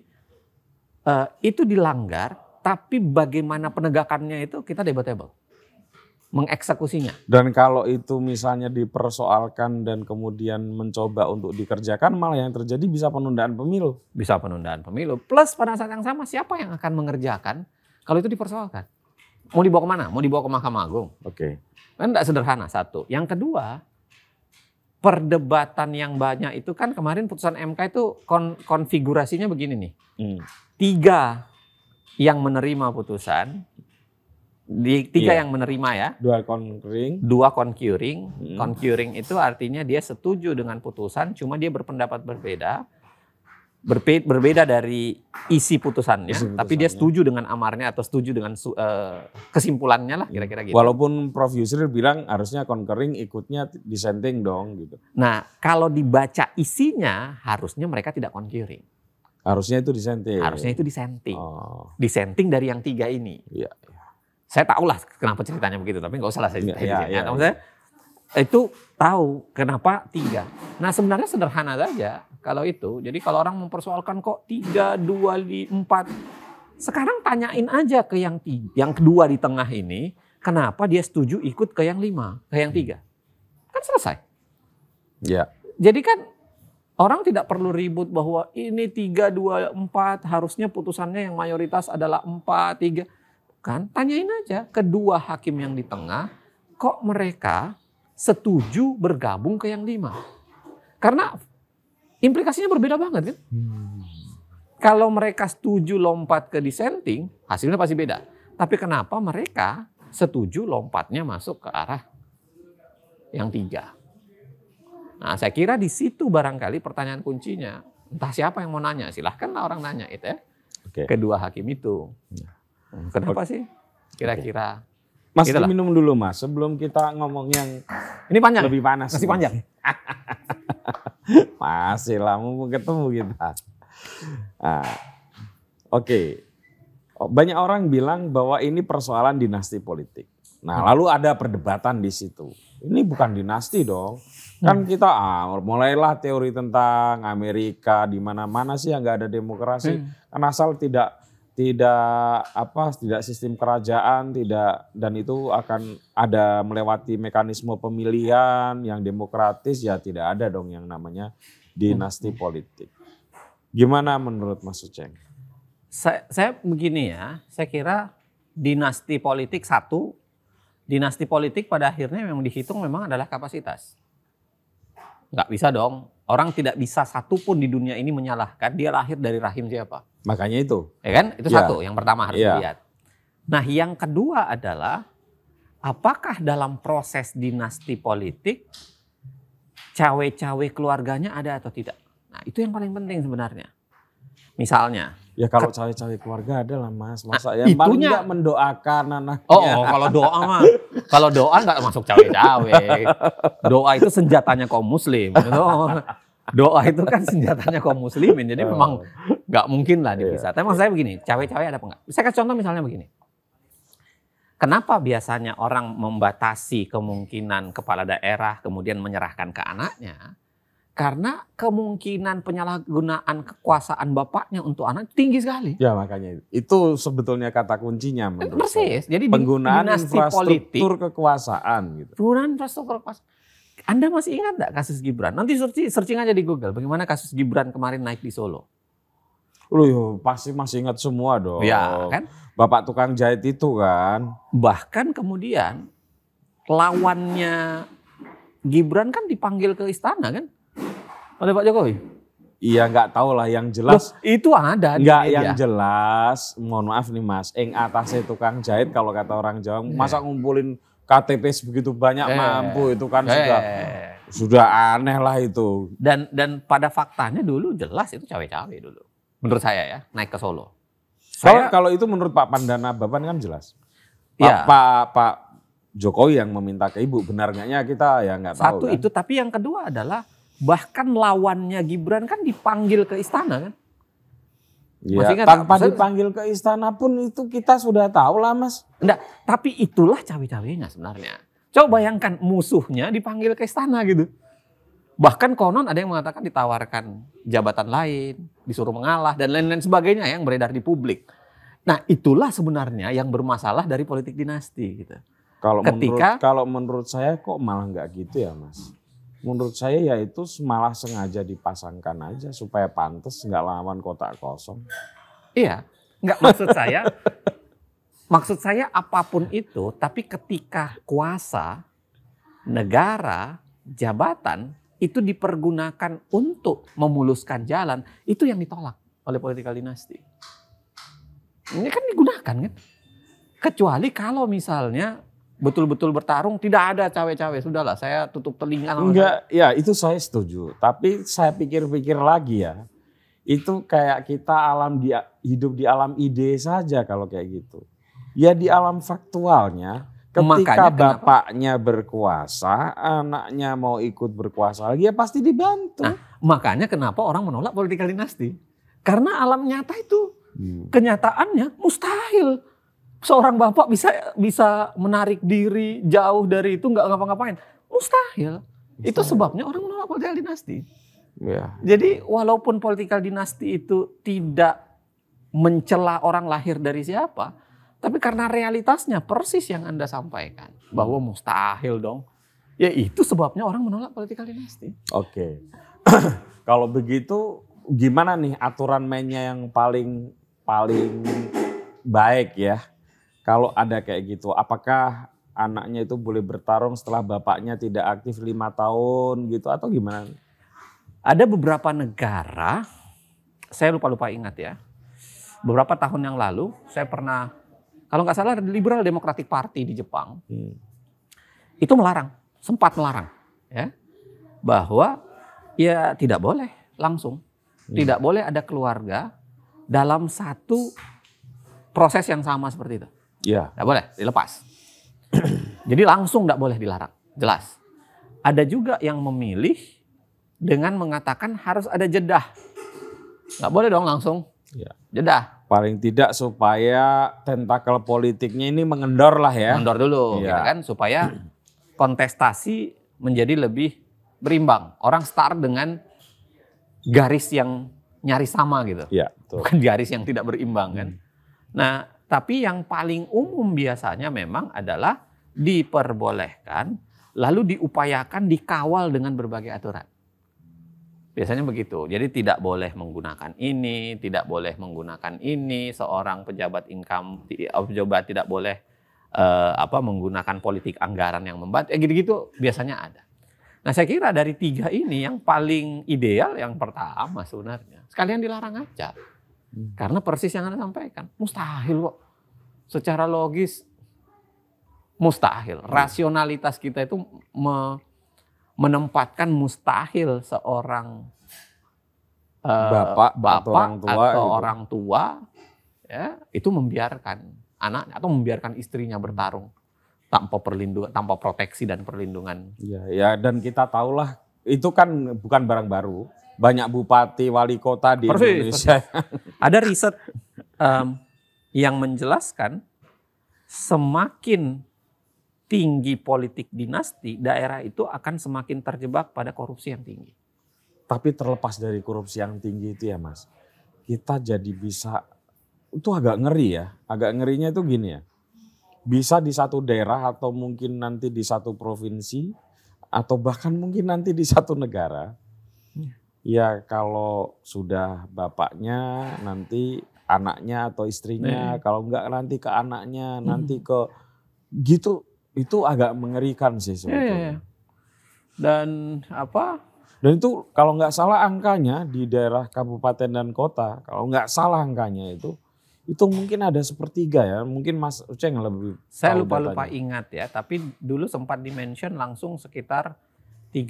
uh, itu dilanggar tapi bagaimana penegakannya itu kita debatable mengeksekusinya. Dan kalau itu misalnya dipersoalkan dan kemudian mencoba untuk dikerjakan, malah yang terjadi bisa penundaan pemilu. Bisa penundaan pemilu. Plus pada saat yang sama siapa yang akan mengerjakan kalau itu dipersoalkan? Mau dibawa kemana? Mau dibawa ke Mahkamah Agung. Oke. Okay. Kan tidak sederhana satu. Yang kedua, perdebatan yang banyak itu kan kemarin putusan MK itu kon konfigurasinya begini nih. Hmm. Tiga yang menerima putusan, di tiga iya. yang menerima ya. Dua concurring. Dua concurring. Hmm. Concurring itu artinya dia setuju dengan putusan, cuma dia berpendapat berbeda. Berbe berbeda dari isi putusannya, isi putusannya, tapi dia setuju dengan amarnya atau setuju dengan uh, kesimpulannya lah kira-kira gitu. Walaupun Prof Yusril bilang harusnya concurring ikutnya dissenting dong gitu. Nah, kalau dibaca isinya harusnya mereka tidak concurring. Harusnya itu dissenting. Harusnya itu dissenting. Oh. Dissenting dari yang tiga ini. Iya. iya saya tahu lah kenapa ceritanya begitu, tapi nggak usah lah saya ceritain. Ya, ya, ya. Saya, itu tahu kenapa tiga. Nah sebenarnya sederhana saja kalau itu. Jadi kalau orang mempersoalkan kok tiga, dua, di, empat. Sekarang tanyain aja ke yang tiga, yang kedua di tengah ini, kenapa dia setuju ikut ke yang lima, ke yang tiga. Kan selesai. Ya. Jadi kan Orang tidak perlu ribut bahwa ini tiga dua empat harusnya putusannya yang mayoritas adalah empat tiga kan tanyain aja kedua hakim yang di tengah, kok mereka setuju bergabung ke yang lima? Karena implikasinya berbeda banget kan? Hmm. Kalau mereka setuju lompat ke dissenting, hasilnya pasti beda. Tapi kenapa mereka setuju lompatnya masuk ke arah yang tiga? Nah, saya kira di situ barangkali pertanyaan kuncinya. Entah siapa yang mau nanya, silahkanlah orang nanya itu ya. Okay. Kedua hakim itu. Ya. Kenapa sih? Kira-kira. Mas Itulah. minum dulu mas, sebelum kita ngomong yang ini panjang, lebih panas. Masih panjang. Masih lama mau ketemu kita. Nah, Oke, okay. Oh, banyak orang bilang bahwa ini persoalan dinasti politik. Nah, hmm. lalu ada perdebatan di situ. Ini bukan dinasti dong. Kan hmm. kita ah, mulailah teori tentang Amerika di mana-mana sih yang nggak ada demokrasi. Hmm. Kan asal tidak tidak apa tidak sistem kerajaan tidak dan itu akan ada melewati mekanisme pemilihan yang demokratis ya tidak ada dong yang namanya dinasti politik. Gimana menurut Mas Uceng? Saya, saya begini ya, saya kira dinasti politik satu, dinasti politik pada akhirnya memang dihitung memang adalah kapasitas. Nggak bisa dong Orang tidak bisa satupun di dunia ini menyalahkan dia lahir dari rahim siapa. Makanya itu. Ya kan? Itu ya. satu yang pertama harus ya. dilihat. Nah yang kedua adalah apakah dalam proses dinasti politik cawe-cawe keluarganya ada atau tidak. Nah itu yang paling penting sebenarnya. Misalnya Ya kalau cawe-cawe keluarga ada lah mas. Masa ah, ya itunya. paling mendoakan anaknya. Oh, oh kalau doa mah. kalau doa nggak masuk cawe-cawe. Doa itu senjatanya kaum muslim. Doa itu kan senjatanya kaum muslimin. Jadi oh. memang nggak mungkin lah dipisah. Iya. Yeah. Tapi maksud saya begini, cawe-cawe ada apa enggak? Saya kasih contoh misalnya begini. Kenapa biasanya orang membatasi kemungkinan kepala daerah kemudian menyerahkan ke anaknya? Karena kemungkinan penyalahgunaan kekuasaan bapaknya untuk anak tinggi sekali. Ya makanya itu sebetulnya kata kuncinya eh, menurut Persis. Saya. Jadi penggunaan infrastruktur politik, kekuasaan gitu. Penggunaan infrastruktur kekuasaan. Anda masih ingat nggak kasus Gibran? Nanti searching, searching aja di Google bagaimana kasus Gibran kemarin naik di Solo. Loh, pasti masih ingat semua dong. Ya, kan? Bapak tukang jahit itu kan. Bahkan kemudian lawannya Gibran kan dipanggil ke istana kan? oleh Pak Jokowi? Iya nggak tahu lah yang jelas. Loh, itu ada. Nggak yang jelas. Mohon maaf nih Mas. Eng atasnya tukang jahit kalau kata orang Jawa. Yeah. Masa ngumpulin KTP sebegitu banyak yeah. mampu itu kan yeah. sudah sudah aneh lah itu. Dan dan pada faktanya dulu jelas itu cawe-cawe dulu. Menurut saya ya naik ke Solo. Saya, kalau, kalau itu menurut Pak Pandana Baban kan jelas. Pak, ya. Pak, Pak Jokowi yang meminta ke ibu benar nggaknya kita ya nggak tahu. Satu kan? itu tapi yang kedua adalah Bahkan lawannya Gibran kan dipanggil ke istana kan? Ya, Masih ingat, tanpa tak? dipanggil ke istana pun itu kita sudah tahu lah mas. Enggak, tapi itulah cawe-cawenya sebenarnya. Coba bayangkan musuhnya dipanggil ke istana gitu. Bahkan konon ada yang mengatakan ditawarkan jabatan lain, disuruh mengalah, dan lain-lain sebagainya yang beredar di publik. Nah itulah sebenarnya yang bermasalah dari politik dinasti gitu. Kalau Ketika, menurut kalau menurut saya kok malah nggak gitu ya mas. Menurut saya ya itu malah sengaja dipasangkan aja supaya pantas nggak lawan kotak kosong. Iya, nggak maksud saya. maksud saya apapun itu, tapi ketika kuasa, negara, jabatan itu dipergunakan untuk memuluskan jalan, itu yang ditolak oleh political dinasti. Ini kan digunakan kan? Kecuali kalau misalnya betul-betul bertarung tidak ada cawe-cawe sudahlah saya tutup telinga enggak ya itu saya setuju tapi saya pikir-pikir lagi ya itu kayak kita alam di hidup di alam ide saja kalau kayak gitu ya di alam faktualnya ketika Makanya bapaknya kenapa? berkuasa anaknya mau ikut berkuasa lagi ya pasti dibantu nah, makanya kenapa orang menolak politik dinasti karena alam nyata itu hmm. kenyataannya mustahil seorang bapak bisa bisa menarik diri jauh dari itu nggak ngapa-ngapain mustahil. bisa. itu sebabnya orang menolak politikal dinasti ya. jadi walaupun politikal dinasti itu tidak mencela orang lahir dari siapa tapi karena realitasnya persis yang anda sampaikan bahwa hmm. mustahil dong ya itu sebabnya orang menolak politikal dinasti oke kalau begitu gimana nih aturan mainnya yang paling paling baik ya kalau ada kayak gitu, apakah anaknya itu boleh bertarung setelah bapaknya tidak aktif lima tahun gitu atau gimana? Ada beberapa negara, saya lupa-lupa ingat ya, beberapa tahun yang lalu saya pernah, kalau nggak salah Liberal Democratic Party di Jepang, hmm. itu melarang, sempat melarang ya, bahwa ya tidak boleh langsung, hmm. tidak boleh ada keluarga dalam satu proses yang sama seperti itu. Iya. Tidak boleh dilepas. Jadi langsung tidak boleh dilarang, jelas. Ada juga yang memilih dengan mengatakan harus ada jedah. tidak boleh dong langsung. Ya. Jedah. Paling tidak supaya tentakel politiknya ini mengendor lah ya. Mengendor dulu, ya. gitu kan? Supaya kontestasi menjadi lebih berimbang. Orang start dengan garis yang nyaris sama gitu. Ya, Bukan garis yang tidak berimbang kan. Hmm. Nah, tapi yang paling umum biasanya memang adalah diperbolehkan lalu diupayakan dikawal dengan berbagai aturan. Biasanya begitu. Jadi tidak boleh menggunakan ini, tidak boleh menggunakan ini, seorang pejabat income eh, pejabat tidak boleh eh, apa menggunakan politik anggaran yang membantu. Eh, gitu-gitu biasanya ada. Nah, saya kira dari tiga ini yang paling ideal yang pertama sebenarnya. Sekalian dilarang aja. Hmm. Karena persis yang Anda sampaikan, mustahil kok. Secara logis mustahil. Hmm. Rasionalitas kita itu me, menempatkan mustahil seorang uh, eh, bapak, bapak atau orang tua, atau gitu. orang tua ya, itu membiarkan anak atau membiarkan istrinya bertarung tanpa perlindungan, tanpa proteksi dan perlindungan. ya ya dan kita tahulah itu kan bukan barang baru banyak bupati, wali kota di Persis. Indonesia. Ada riset um, yang menjelaskan semakin tinggi politik dinasti, daerah itu akan semakin terjebak pada korupsi yang tinggi. Tapi terlepas dari korupsi yang tinggi itu ya Mas, kita jadi bisa, itu agak ngeri ya, agak ngerinya itu gini ya, bisa di satu daerah atau mungkin nanti di satu provinsi, atau bahkan mungkin nanti di satu negara, iya. Ya kalau sudah bapaknya nanti anaknya atau istrinya, nih. kalau enggak nanti ke anaknya, hmm. nanti ke gitu itu agak mengerikan sih iya, iya, sebetulnya. ya, ya. Dan apa? Dan itu kalau nggak salah angkanya di daerah kabupaten dan kota, kalau nggak salah angkanya itu, itu mungkin ada sepertiga ya, mungkin Mas Uceng lebih. Saya lupa lupa ingat ya, tapi dulu sempat dimention langsung sekitar 30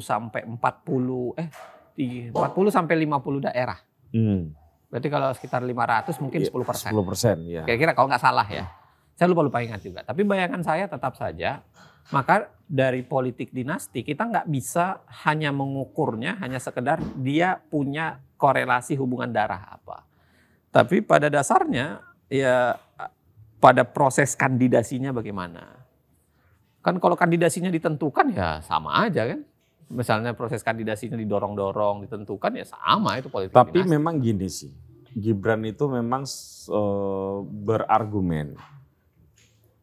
sampai 40 eh di iya, 40 sampai 50 daerah. Hmm. Berarti kalau sekitar 500 mungkin 10 iya, persen. 10 persen ya. Kira-kira kalau nggak salah ya. Saya lupa-lupa ingat juga. Tapi bayangan saya tetap saja, maka dari politik dinasti kita nggak bisa hanya mengukurnya hanya sekedar dia punya korelasi hubungan darah apa. Tapi pada dasarnya ya pada proses kandidasinya bagaimana. Kan kalau kandidasinya ditentukan ya sama aja kan misalnya proses kandidasinya didorong-dorong, ditentukan ya sama itu politik. Tapi dinasti. memang gini sih, Gibran itu memang uh, berargumen.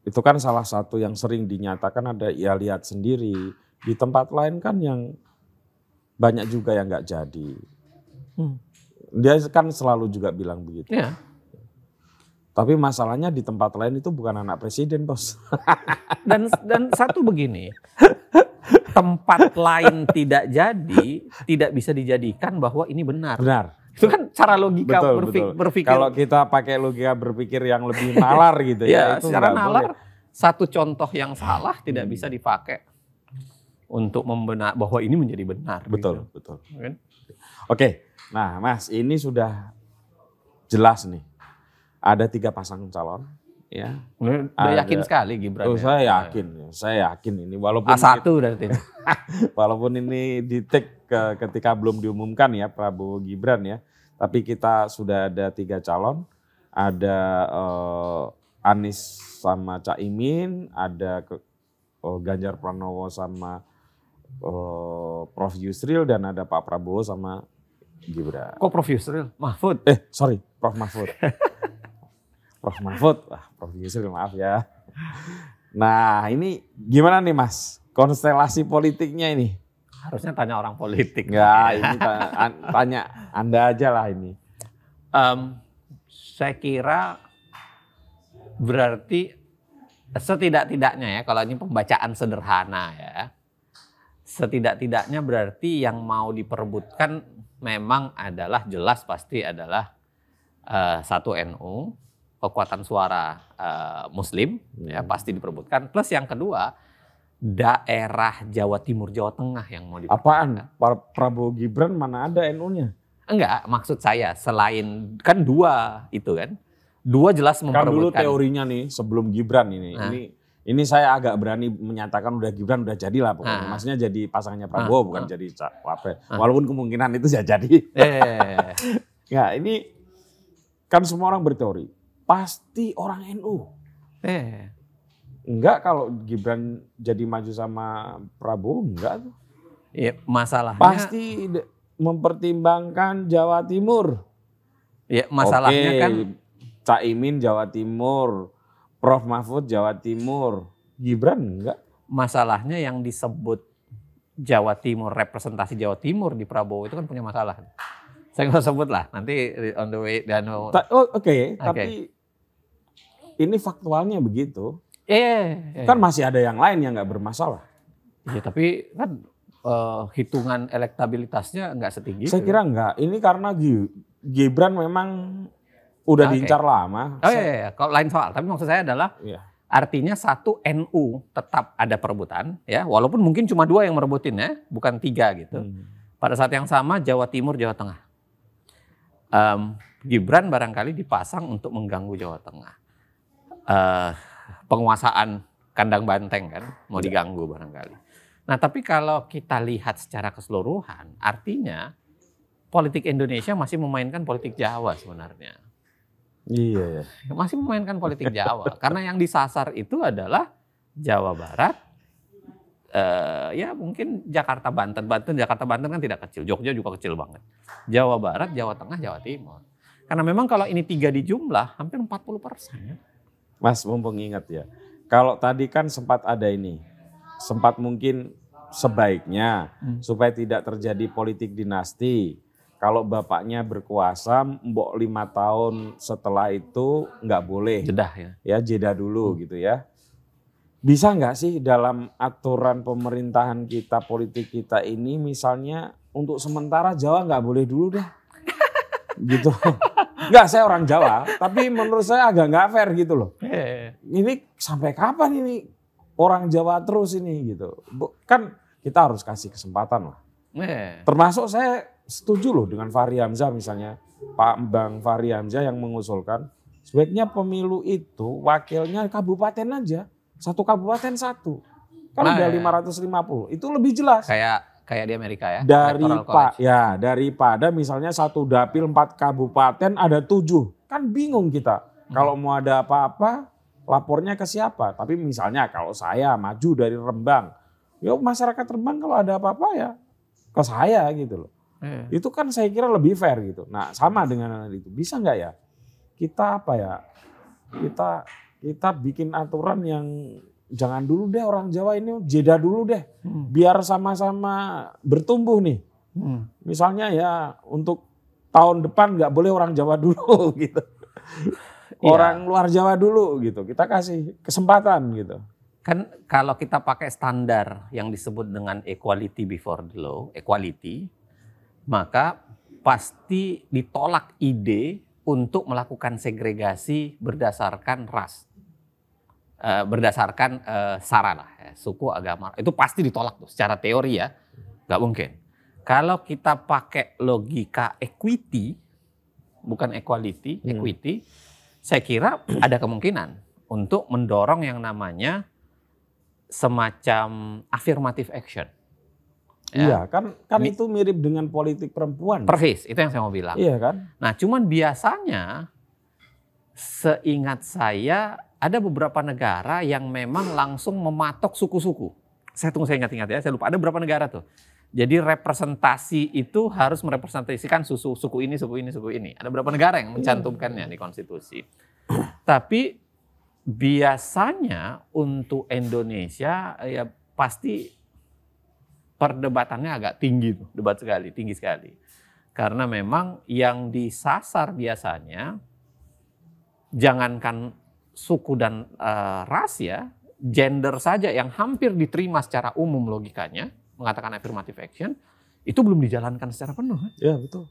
Itu kan salah satu yang sering dinyatakan ada ya lihat sendiri. Di tempat lain kan yang banyak juga yang nggak jadi. Hmm. Dia kan selalu juga bilang begitu. Ya. Tapi masalahnya di tempat lain itu bukan anak presiden, Bos. dan dan satu begini tempat lain tidak jadi, tidak bisa dijadikan bahwa ini benar. Benar. Itu kan cara logika betul, berfik betul. berpikir. Kalau kita pakai logika berpikir yang lebih nalar gitu ya. ya itu secara nalar boleh. satu contoh yang salah hmm. tidak bisa dipakai untuk membenar bahwa ini menjadi benar. Betul, gitu. betul. Oke, kan? Oke. Nah, Mas, ini sudah jelas nih. Ada tiga pasang calon ya. Udah yakin sekali Gibran. Oh, ya. saya iya. yakin, ya. saya yakin ini walaupun A1 berarti. Ya. walaupun ini di take ke, ketika belum diumumkan ya Prabowo Gibran ya, tapi kita sudah ada tiga calon, ada uh, Anies sama Caimin, ada ke, oh, Ganjar Pranowo sama uh, Prof Yusril dan ada Pak Prabowo sama Gibran. Kok Prof Yusril? Mahfud. Eh, sorry, Prof Mahfud. Prof Mahfud. ah, Prof Yusril maaf ya. Nah, ini gimana nih Mas? Konstelasi politiknya ini. Harusnya tanya orang politik. Ya ini tanya, tanya Anda aja lah ini. Um, saya kira berarti setidak-tidaknya ya, kalau ini pembacaan sederhana ya. Setidak-tidaknya berarti yang mau diperebutkan memang adalah jelas pasti adalah uh, satu NU, kekuatan suara uh, Muslim ya hmm. pasti diperbutkan. Plus yang kedua daerah Jawa Timur, Jawa Tengah yang mau diperbutkan. Apaan? Prabowo Gibran mana ada NU-nya? Enggak, maksud saya selain kan dua itu kan. Dua jelas memperbutkan. Kan dulu teorinya nih sebelum Gibran ini. Hah? Ini ini saya agak berani menyatakan udah Gibran udah jadi lah pokoknya. Ah. Maksudnya jadi pasangannya Prabowo ah. bukan ah. jadi wapres. Ya. Ah. Walaupun kemungkinan itu ya jadi. Eh. ya ini kan semua orang berteori pasti orang NU. Eh. Enggak kalau Gibran jadi maju sama Prabowo enggak tuh. Ya, masalahnya pasti mempertimbangkan Jawa Timur. Ya, masalahnya Oke, kan Caimin Jawa Timur, Prof Mahfud Jawa Timur, Gibran enggak. Masalahnya yang disebut Jawa Timur, representasi Jawa Timur di Prabowo itu kan punya masalah. Saya nggak sebut lah, nanti on the way dan oh, oke, okay. okay. tapi ini faktualnya begitu. Iya, iya, iya. kan masih ada yang lain yang nggak bermasalah. Iya, tapi kan uh, hitungan elektabilitasnya nggak setinggi. Saya kira nggak. Ini karena Gibran memang udah okay. diincar lama. Oh saya... yeah, yeah. kalau lain soal. Tapi maksud saya adalah iya. artinya satu NU tetap ada perebutan, ya. Walaupun mungkin cuma dua yang merebutin ya, bukan tiga gitu. Hmm. Pada saat yang sama Jawa Timur, Jawa Tengah. Um, Gibran barangkali dipasang untuk mengganggu Jawa Tengah uh, penguasaan kandang banteng kan, mau iya. diganggu barangkali. Nah tapi kalau kita lihat secara keseluruhan, artinya politik Indonesia masih memainkan politik Jawa sebenarnya. Iya. Ya. Masih memainkan politik Jawa karena yang disasar itu adalah Jawa Barat. Uh, ya mungkin Jakarta Banten Banten Jakarta Banten kan tidak kecil Jogja juga kecil banget Jawa Barat Jawa Tengah Jawa Timur karena memang kalau ini tiga di jumlah hampir 40 persen ya. Mas mumpung ingat ya. Kalau tadi kan sempat ada ini, sempat mungkin sebaiknya hmm. supaya tidak terjadi politik dinasti. Kalau bapaknya berkuasa, mbok lima tahun setelah itu nggak boleh. Jeda ya. Ya jeda dulu hmm. gitu ya. Bisa nggak sih dalam aturan pemerintahan kita, politik kita ini misalnya untuk sementara Jawa nggak boleh dulu deh. gitu. Enggak, saya orang Jawa, tapi menurut saya agak nggak fair gitu loh. Yeah. Iya, iya. Ini sampai kapan ini orang Jawa terus ini gitu. Kan kita harus kasih kesempatan lah. Yeah. Iya. Termasuk saya setuju loh dengan Fahri Hamzah misalnya. Pak Bang Fahri Hamzah yang mengusulkan sebaiknya pemilu itu wakilnya kabupaten aja. Satu kabupaten satu. Kan nah, udah 550, itu lebih jelas. Kayak kayak di Amerika ya. Dari Pak ya, daripada misalnya satu dapil empat kabupaten ada tujuh, kan bingung kita. Hmm. Kalau mau ada apa-apa, lapornya ke siapa? Tapi misalnya kalau saya maju dari Rembang, yuk ya masyarakat Rembang kalau ada apa-apa ya ke saya gitu loh. Hmm. Itu kan saya kira lebih fair gitu. Nah sama dengan itu, bisa nggak ya? Kita apa ya? Kita kita bikin aturan yang jangan dulu deh orang Jawa ini jeda dulu deh. Hmm. Biar sama-sama bertumbuh nih. Hmm. Misalnya ya untuk tahun depan nggak boleh orang Jawa dulu gitu. Iya. Orang luar Jawa dulu gitu. Kita kasih kesempatan gitu. Kan kalau kita pakai standar yang disebut dengan equality before the law, equality, maka pasti ditolak ide untuk melakukan segregasi berdasarkan ras Eh, berdasarkan uh, eh, sarana ya, suku agama itu pasti ditolak tuh secara teori ya nggak mungkin kalau kita pakai logika equity bukan equality hmm. equity saya kira ada kemungkinan untuk mendorong yang namanya semacam affirmative action Ya. Iya kan, kan itu mirip dengan politik perempuan. Persis, itu yang saya mau bilang. Iya kan. Nah, cuman biasanya, seingat saya ada beberapa negara yang memang langsung mematok suku-suku. Saya tunggu saya ingat-ingat ya, saya lupa. Ada beberapa negara tuh. Jadi representasi itu harus merepresentasikan susu, suku ini, suku ini, suku ini. Ada beberapa negara yang mencantumkannya di konstitusi. Tapi biasanya untuk Indonesia ya pasti perdebatannya agak tinggi tuh, debat sekali, tinggi sekali. Karena memang yang disasar biasanya jangankan suku dan uh, ras ya, gender saja yang hampir diterima secara umum logikanya mengatakan affirmative action itu belum dijalankan secara penuh. Kan? Ya betul.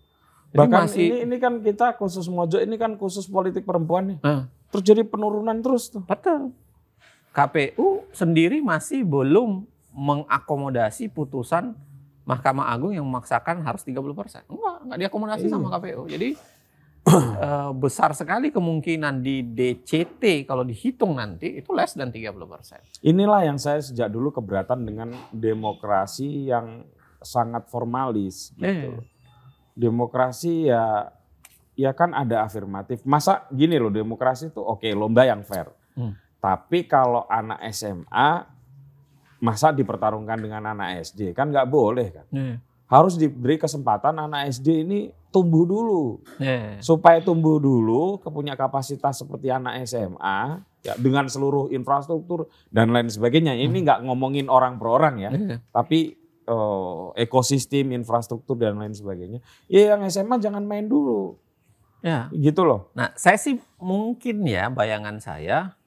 Jadi Bahkan masih, ini ini kan kita khusus Mojo ini kan khusus politik perempuan nih. Uh, terjadi penurunan terus tuh. Betul. KPU sendiri masih belum mengakomodasi putusan Mahkamah Agung yang memaksakan harus 30 persen. Enggak, enggak diakomodasi iya. sama KPU. Jadi Eh, besar sekali kemungkinan di DCT kalau dihitung nanti itu less tiga 30 persen. Inilah yang saya sejak dulu keberatan dengan demokrasi yang sangat formalis gitu. Eh. Demokrasi ya ya kan ada afirmatif. Masa gini loh demokrasi itu oke okay, lomba yang fair. Hmm. Tapi kalau anak SMA masa dipertarungkan dengan anak SD kan nggak boleh kan. Hmm harus diberi kesempatan anak SD ini tumbuh dulu. Yeah. Supaya tumbuh dulu, kepunya kapasitas seperti anak SMA ya dengan seluruh infrastruktur dan lain sebagainya. Ini nggak hmm. ngomongin orang per orang ya, yeah. tapi oh, ekosistem, infrastruktur dan lain sebagainya. Ya yang SMA jangan main dulu. Ya. Gitu loh. Nah, saya sih mungkin ya bayangan saya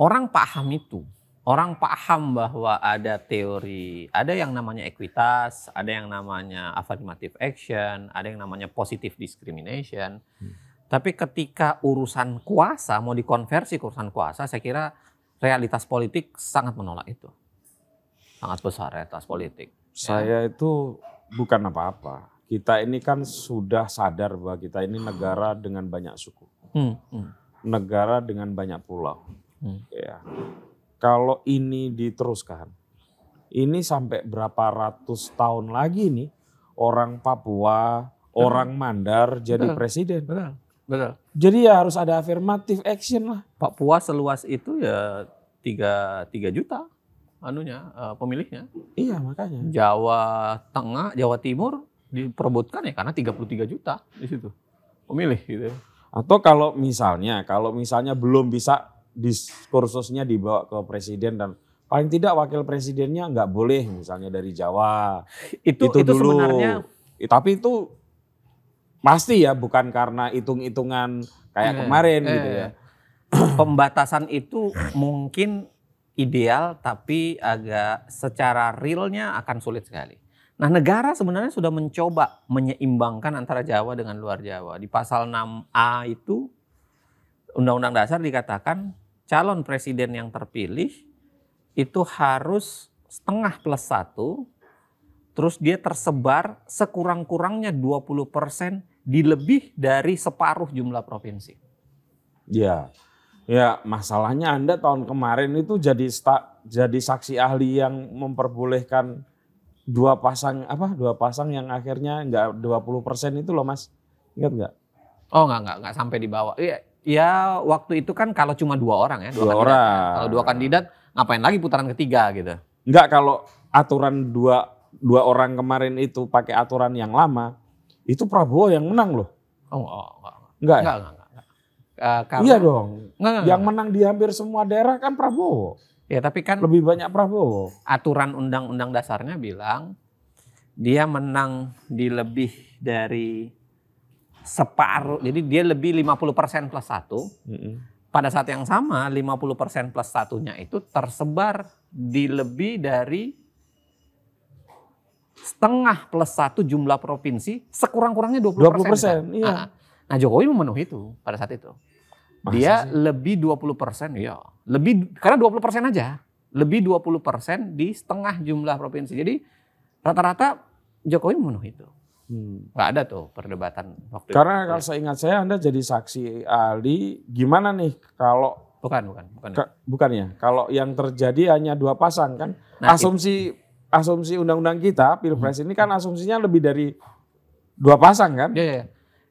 orang paham itu orang paham bahwa ada teori, ada yang namanya ekuitas, ada yang namanya affirmative action, ada yang namanya positive discrimination. Hmm. Tapi ketika urusan kuasa mau dikonversi ke urusan kuasa, saya kira realitas politik sangat menolak itu. Sangat besar realitas politik. Saya ya. itu bukan apa-apa. Kita ini kan sudah sadar bahwa kita ini negara dengan banyak suku. Hmm, hmm. Negara dengan banyak pulau. Hmm. Ya kalau ini diteruskan, ini sampai berapa ratus tahun lagi nih orang Papua, betul. orang Mandar jadi betul. presiden. Betul. Betul. Jadi ya harus ada affirmative action lah. Papua seluas itu ya tiga tiga juta anunya uh, eh, pemiliknya. Iya, makanya. Jawa Tengah, Jawa Timur diperebutkan ya karena 33 juta di situ pemilih gitu. Ya. Atau kalau misalnya, kalau misalnya belum bisa diskursusnya dibawa ke presiden dan paling tidak wakil presidennya nggak boleh misalnya dari Jawa. Itu itu, itu dulu. sebenarnya tapi itu pasti ya bukan karena hitung-hitungan kayak eh, kemarin gitu eh, gitu ya. Pembatasan itu mungkin ideal tapi agak secara realnya akan sulit sekali. Nah, negara sebenarnya sudah mencoba menyeimbangkan antara Jawa dengan luar Jawa. Di pasal 6A itu Undang-Undang Dasar dikatakan calon presiden yang terpilih itu harus setengah plus satu, terus dia tersebar sekurang-kurangnya 20 persen di lebih dari separuh jumlah provinsi. Ya, ya masalahnya Anda tahun kemarin itu jadi sta, jadi saksi ahli yang memperbolehkan dua pasang apa dua pasang yang akhirnya enggak 20 persen itu loh mas ingat nggak? Oh nggak nggak nggak sampai di bawah. Iya Ya waktu itu kan kalau cuma dua orang ya. Dua, dua orang. Kalau dua kandidat ngapain lagi putaran ketiga gitu. Enggak kalau aturan dua, dua orang kemarin itu pakai aturan yang lama. Itu Prabowo yang menang loh. Oh, oh enggak. Enggak, enggak, enggak, enggak. Uh, iya dong. Enggak, enggak, enggak. yang menang di hampir semua daerah kan Prabowo. Ya tapi kan lebih banyak Prabowo. Aturan undang-undang dasarnya bilang dia menang di lebih dari separuh. Jadi dia lebih 50% plus satu. Mm-hmm. Pada saat yang sama 50% plus satunya itu tersebar di lebih dari setengah plus satu jumlah provinsi sekurang-kurangnya 20%. 20 persen. Iya. Nah Jokowi memenuhi itu pada saat itu. Masa dia sih? lebih 20 persen, iya. Lebih karena 20 persen aja, lebih 20 persen di setengah jumlah provinsi. Jadi rata-rata Jokowi memenuhi itu. Hmm. Gak ada tuh perdebatan waktu Karena itu. kalau iya. saya ingat saya Anda jadi saksi ahli, gimana nih kalau bukan bukan bukan ke, bukan ya. Kalau yang terjadi hanya dua pasang kan. Nah, iya. asumsi itu. asumsi undang-undang kita Pilpres hmm. ini kan asumsinya lebih dari dua pasang kan? Iya, ya.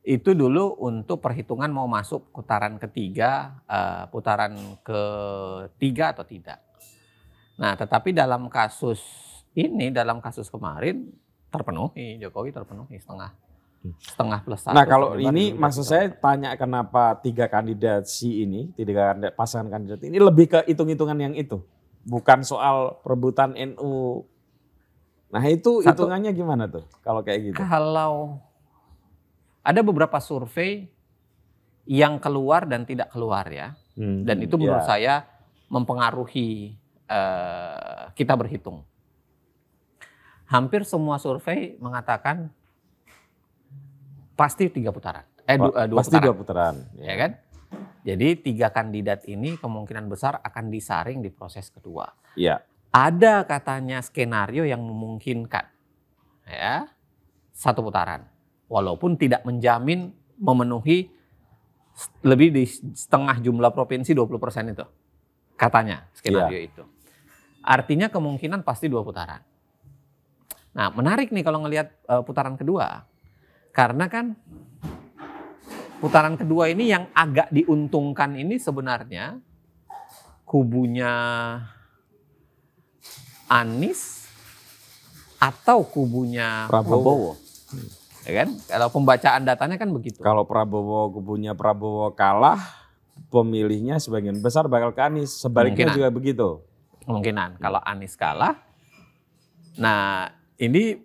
Itu dulu untuk perhitungan mau masuk putaran ketiga, eh, putaran ketiga atau tidak. Nah, tetapi dalam kasus ini dalam kasus kemarin terpenuhi Jokowi terpenuhi setengah hmm. setengah plus satu. Nah kalau ini maksud saya tanya kenapa tiga kandidat si ini, tiga kandidat, pasangan kandidat ini lebih ke hitung-hitungan yang itu, bukan soal perebutan NU. Nah itu satu, hitungannya gimana tuh kalau kayak gitu? Kalau ada beberapa survei yang keluar dan tidak keluar ya, hmm, dan itu menurut yeah. saya mempengaruhi uh, kita berhitung hampir semua survei mengatakan pasti tiga putaran. Eh, eh dua, pasti putaran. dua putaran, ya, ya kan? kan? Jadi tiga kandidat ini kemungkinan besar akan disaring di proses kedua. Iya. Ada katanya skenario yang memungkinkan, ya satu putaran, walaupun tidak menjamin memenuhi lebih di setengah jumlah provinsi 20% itu. Katanya skenario ya. itu. Artinya kemungkinan pasti dua putaran. Nah, menarik nih kalau ngelihat eh, putaran kedua. Karena kan putaran kedua ini yang agak diuntungkan ini sebenarnya kubunya Anis atau kubunya Prabowo. Prabowo. Hmm. Ya kan? Kalau pembacaan datanya kan begitu. Kalau Prabowo kubunya Prabowo kalah, pemilihnya sebagian besar bakal ke Anies. Sebaliknya juga begitu. Kemungkinan kalau Anis kalah, nah ini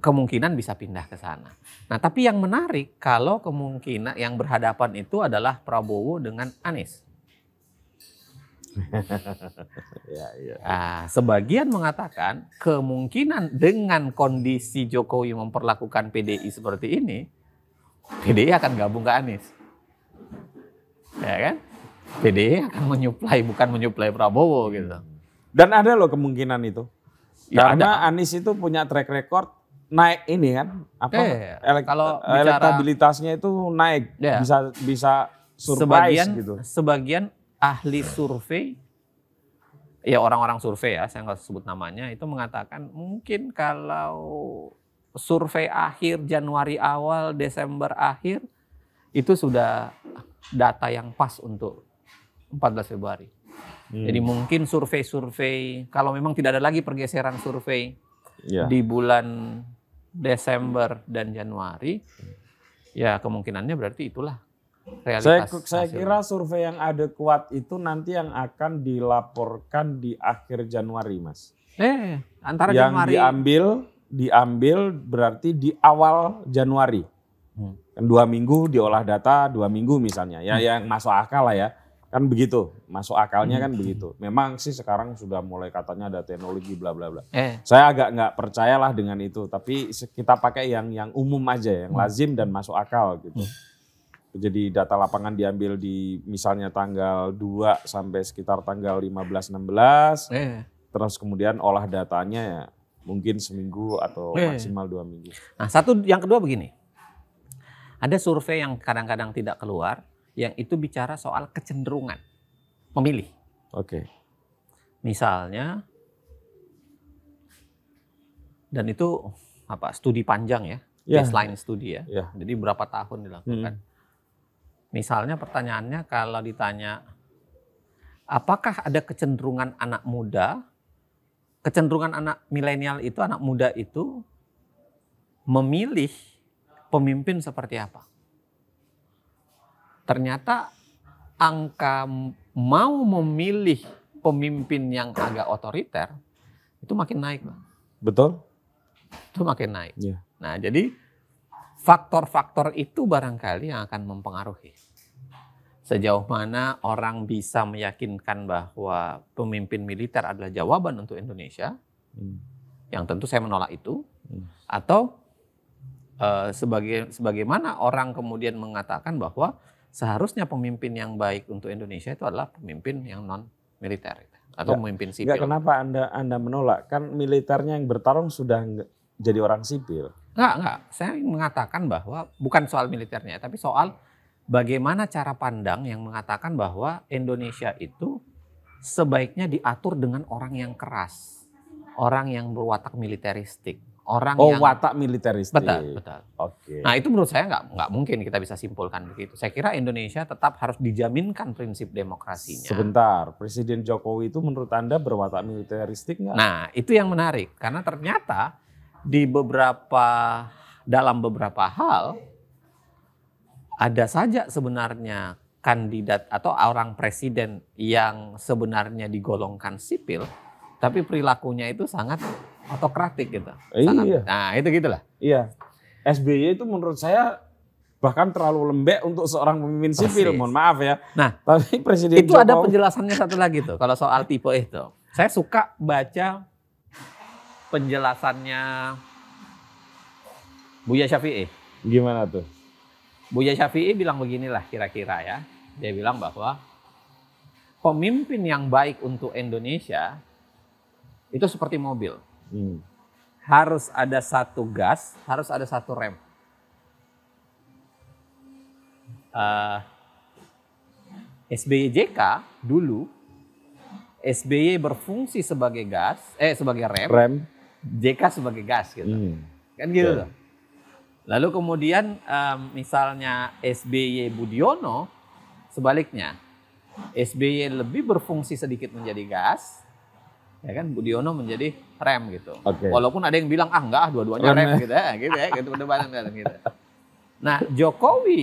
kemungkinan bisa pindah ke sana. Nah, tapi yang menarik kalau kemungkinan yang berhadapan itu adalah Prabowo dengan Anies. ya, ya. Nah, sebagian mengatakan kemungkinan dengan kondisi Jokowi memperlakukan PDI seperti ini, PDI akan gabung ke Anies. Ya kan? PDI akan menyuplai bukan menyuplai Prabowo gitu. Dan ada loh kemungkinan itu. Ya Karena ada. Anies itu punya track record naik ini kan apa eh, elek kalau eh, elektabilitasnya itu naik ya. bisa bisa surprise sebagian, gitu. Sebagian ahli survei ya orang-orang survei ya saya nggak sebut namanya itu mengatakan mungkin kalau survei akhir Januari awal Desember akhir itu sudah data yang pas untuk 14 Februari. Hmm. Jadi mungkin survei-survei kalau memang tidak ada lagi pergeseran survei ya. di bulan Desember dan Januari, ya kemungkinannya berarti itulah realitas. Saya, saya kira survei yang ada kuat itu nanti yang akan dilaporkan di akhir Januari, Mas. Eh, antara yang Januari. diambil diambil berarti di awal Januari. Hmm. Kan dua minggu diolah data, dua minggu misalnya. Ya, hmm. yang masuk akal lah ya Kan begitu, masuk akalnya hmm. kan begitu. Memang sih sekarang sudah mulai katanya ada teknologi bla bla bla. Eh. Saya agak nggak percayalah dengan itu, tapi kita pakai yang yang umum aja, ya, yang hmm. lazim dan masuk akal gitu. Hmm. Jadi data lapangan diambil di misalnya tanggal 2 sampai sekitar tanggal 15 16. Eh. Terus kemudian olah datanya ya mungkin seminggu atau eh. maksimal dua minggu. Nah, satu yang kedua begini. Ada survei yang kadang-kadang tidak keluar, yang itu bicara soal kecenderungan memilih. Oke. Okay. Misalnya dan itu apa studi panjang ya, yeah. baseline studi ya. Yeah. Jadi berapa tahun dilakukan. Hmm. Misalnya pertanyaannya kalau ditanya apakah ada kecenderungan anak muda kecenderungan anak milenial itu anak muda itu memilih pemimpin seperti apa? ternyata angka mau memilih pemimpin yang agak otoriter itu makin naik, Bang. Betul? Itu makin naik. Ya. Nah, jadi faktor-faktor itu barangkali yang akan mempengaruhi. Sejauh mana orang bisa meyakinkan bahwa pemimpin militer adalah jawaban untuk Indonesia, hmm. yang tentu saya menolak itu, hmm. atau uh, sebagai sebagaimana orang kemudian mengatakan bahwa seharusnya pemimpin yang baik untuk Indonesia itu adalah pemimpin yang non militer gitu. atau ya. pemimpin sipil. Gak kenapa Anda Anda menolak? Kan militernya yang bertarung sudah jadi orang sipil. Enggak, enggak. Saya mengatakan bahwa bukan soal militernya, tapi soal bagaimana cara pandang yang mengatakan bahwa Indonesia itu sebaiknya diatur dengan orang yang keras, orang yang berwatak militeristik orang oh, yang watak militeristik. Betul, betul. Oke. Okay. Nah, itu menurut saya nggak nggak mungkin kita bisa simpulkan begitu. Saya kira Indonesia tetap harus dijaminkan prinsip demokrasinya. Sebentar, Presiden Jokowi itu menurut Anda berwatak militeristik nggak? Nah, itu yang menarik karena ternyata di beberapa dalam beberapa hal ada saja sebenarnya kandidat atau orang presiden yang sebenarnya digolongkan sipil tapi perilakunya itu sangat otokratik gitu. Iya. Sangat, iya. Nah itu gitulah. Iya. SBY itu menurut saya bahkan terlalu lembek untuk seorang pemimpin Persis. sipil. Mohon maaf ya. Nah, tapi presiden itu Jokowi... ada penjelasannya satu lagi tuh kalau soal tipe itu. Saya suka baca penjelasannya Buya Syafi'i. Gimana tuh? Buya Syafi'i bilang beginilah kira-kira ya. Dia bilang bahwa pemimpin yang baik untuk Indonesia itu seperti mobil. Hmm. Harus ada satu gas, harus ada satu rem. Uh, eh, SBY dulu SBY berfungsi sebagai gas, eh sebagai rem, rem. JK sebagai gas gitu. Hmm. Kan gitu yeah. Lalu kemudian um, misalnya SBY Budiono sebaliknya SBY lebih berfungsi sedikit menjadi gas, ya kan Budiono menjadi rem gitu. Okay. Walaupun ada yang bilang ah enggak ah dua-duanya rem, rem gitu ya, gitu ya, gitu perdebatan kan, gitu. Nah, Jokowi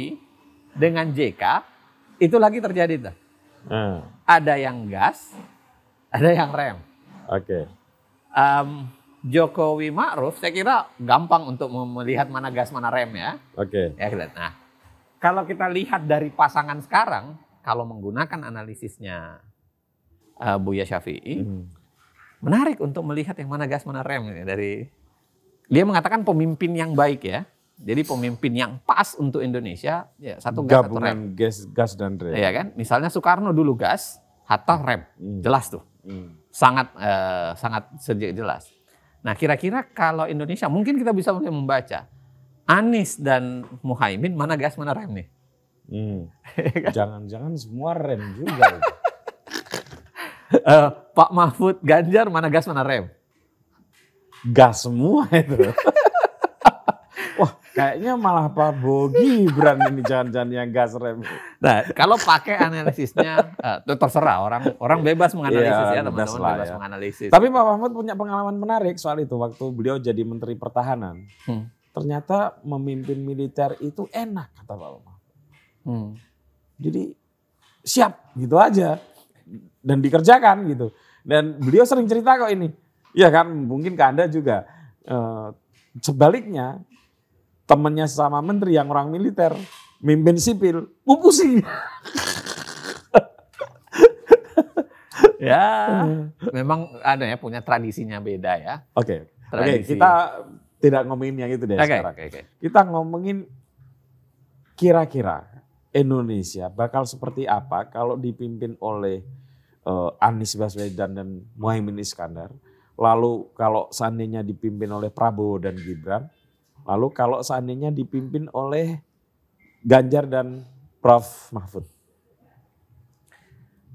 dengan JK itu lagi terjadi tuh. Hmm. Ada yang gas, ada yang rem. Oke. Okay. Um, Jokowi Ma'ruf saya kira gampang untuk melihat mana gas mana rem ya. Oke. Okay. Ya gitu. Nah, kalau kita lihat dari pasangan sekarang kalau menggunakan analisisnya uh, Buya Syafi'i, hmm menarik untuk melihat yang mana gas mana rem gitu ya, dari dia mengatakan pemimpin yang baik ya. Jadi pemimpin yang pas untuk Indonesia ya satu gas Gabungan satu rem. gas gas dan rem. Iya kan? Misalnya Soekarno dulu gas, Hatta rem. Hmm. Jelas tuh. Hmm. Sangat eh, sangat jelas. Nah, kira-kira kalau Indonesia mungkin kita bisa membaca Anies dan Muhaimin mana gas mana rem nih? jangan hmm. iya Jangan-jangan semua rem juga. uh, Pak Mahfud, Ganjar, mana gas, mana rem? Gas semua itu. Wah, kayaknya malah Pak Gibran ini jangan-jangan yang gas rem. Nah, kalau pakai analisisnya uh, terserah orang orang bebas menganalisis iya, ya teman-teman bebas ya. menganalisis. Tapi Pak Mahfud punya pengalaman menarik soal itu waktu beliau jadi Menteri Pertahanan. Hmm. Ternyata memimpin militer itu enak kata Pak Mahfud. Hmm. Jadi siap gitu aja dan dikerjakan gitu. Dan beliau sering cerita kok ini. ya kan, mungkin ke Anda juga. E, sebaliknya, temennya sama menteri yang orang militer, mimpin sipil, pupusin. ya, memang ada ya punya tradisinya beda ya. Oke, okay. Oke, okay, kita tidak ngomongin yang itu deh okay. sekarang. Okay, okay. Kita ngomongin kira-kira Indonesia bakal seperti apa kalau dipimpin oleh uh, Anies Baswedan dan Muhaimin Iskandar. Lalu kalau seandainya dipimpin oleh Prabowo dan Gibran, lalu kalau seandainya dipimpin oleh Ganjar dan Prof Mahfud.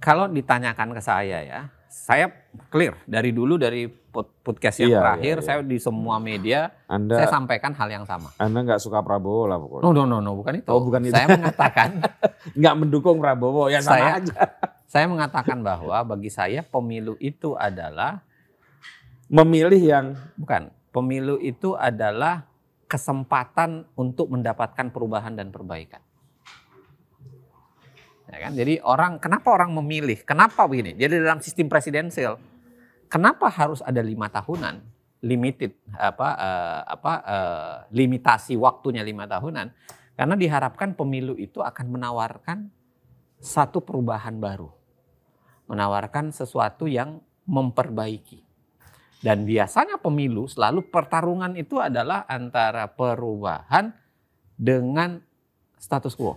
Kalau ditanyakan ke saya ya, saya clear dari dulu dari podcast yang iya, iya terakhir iya, iya. saya di semua media anda, saya sampaikan hal yang sama. Anda nggak suka Prabowo lah pokoknya. No no no no bukan itu. Oh bukan itu. Saya mengatakan nggak mendukung Prabowo ya sama saya, aja. Saya mengatakan bahwa bagi saya pemilu itu adalah memilih yang bukan. Pemilu itu adalah kesempatan untuk mendapatkan perubahan dan perbaikan. Ya kan? Jadi orang kenapa orang memilih? Kenapa begini? Jadi dalam sistem presidensial, kenapa harus ada lima tahunan? Limited apa eh, apa eh, limitasi waktunya lima tahunan? Karena diharapkan pemilu itu akan menawarkan satu perubahan baru menawarkan sesuatu yang memperbaiki. Dan biasanya pemilu selalu pertarungan itu adalah antara perubahan dengan status quo.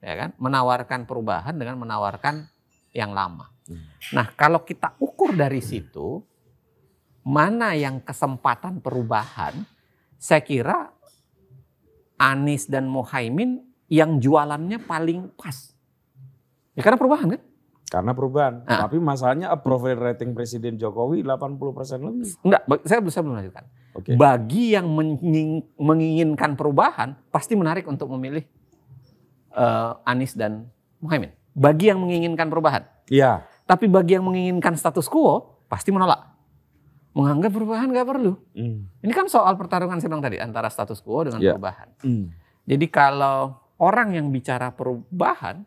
Ya kan? Menawarkan perubahan dengan menawarkan yang lama. Nah, kalau kita ukur dari situ mana yang kesempatan perubahan, saya kira Anies dan Mohaimin yang jualannya paling pas. Ya karena perubahan kan? Karena perubahan. Ah. Tapi masalahnya approval rating Presiden Jokowi 80% lebih. Enggak, saya bisa melanjutkan. Okay. Bagi yang menginginkan perubahan pasti menarik untuk memilih uh, Anies dan Muhaimin. Bagi yang menginginkan perubahan. Iya. Tapi bagi yang menginginkan status quo pasti menolak. Menganggap perubahan gak perlu. Mm. Ini kan soal pertarungan saya bilang tadi antara status quo dengan yeah. perubahan. Mm. Jadi kalau orang yang bicara perubahan,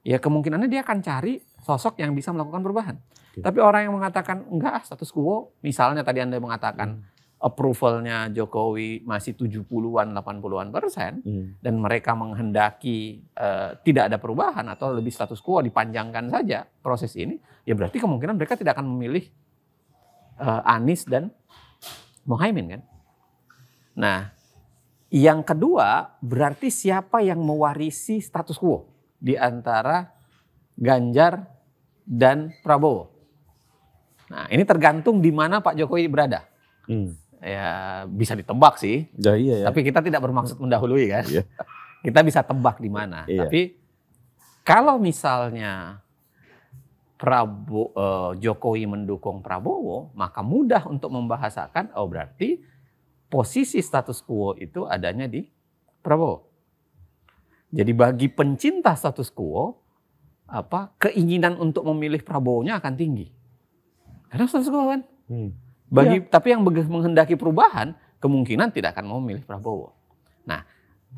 ya kemungkinannya dia akan cari sosok yang bisa melakukan perubahan. Okay. Tapi orang yang mengatakan enggak ah, status quo, misalnya tadi Anda mengatakan hmm. approvalnya Jokowi masih 70-an 80-an persen hmm. dan mereka menghendaki uh, tidak ada perubahan atau lebih status quo dipanjangkan saja proses ini, ya berarti kemungkinan mereka tidak akan memilih uh, Anies dan Mohaimin kan. Nah, yang kedua berarti siapa yang mewarisi status quo di antara Ganjar dan Prabowo. Nah, ini tergantung di mana Pak Jokowi berada. Hmm. Ya, bisa ditebak sih. Ya, iya, ya. Tapi kita tidak bermaksud mendahului kan. Ya. kita bisa tebak di mana. Iya. Tapi kalau misalnya Prabowo eh, Jokowi mendukung Prabowo, maka mudah untuk membahasakan oh berarti posisi status quo itu adanya di Prabowo. Jadi bagi pencinta status quo, apa keinginan untuk memilih Prabowo-nya akan tinggi. Karena status quo kan. Hmm. Bagi ya. tapi yang menghendaki perubahan kemungkinan tidak akan mau memilih Prabowo. Nah,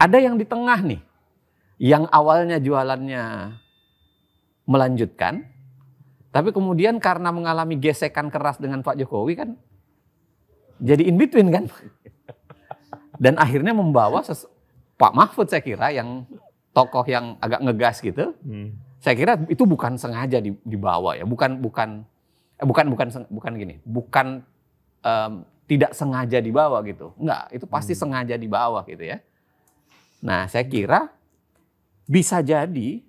ada yang di tengah nih. Yang awalnya jualannya melanjutkan tapi kemudian karena mengalami gesekan keras dengan Pak Jokowi kan jadi in between kan. Dan akhirnya membawa Pak Mahfud saya kira yang tokoh yang agak ngegas gitu. Hmm saya kira itu bukan sengaja dibawa ya, bukan bukan eh, bukan bukan bukan gini, bukan um, tidak sengaja dibawa gitu. Enggak, itu pasti hmm. sengaja dibawa gitu ya. Nah, saya kira bisa jadi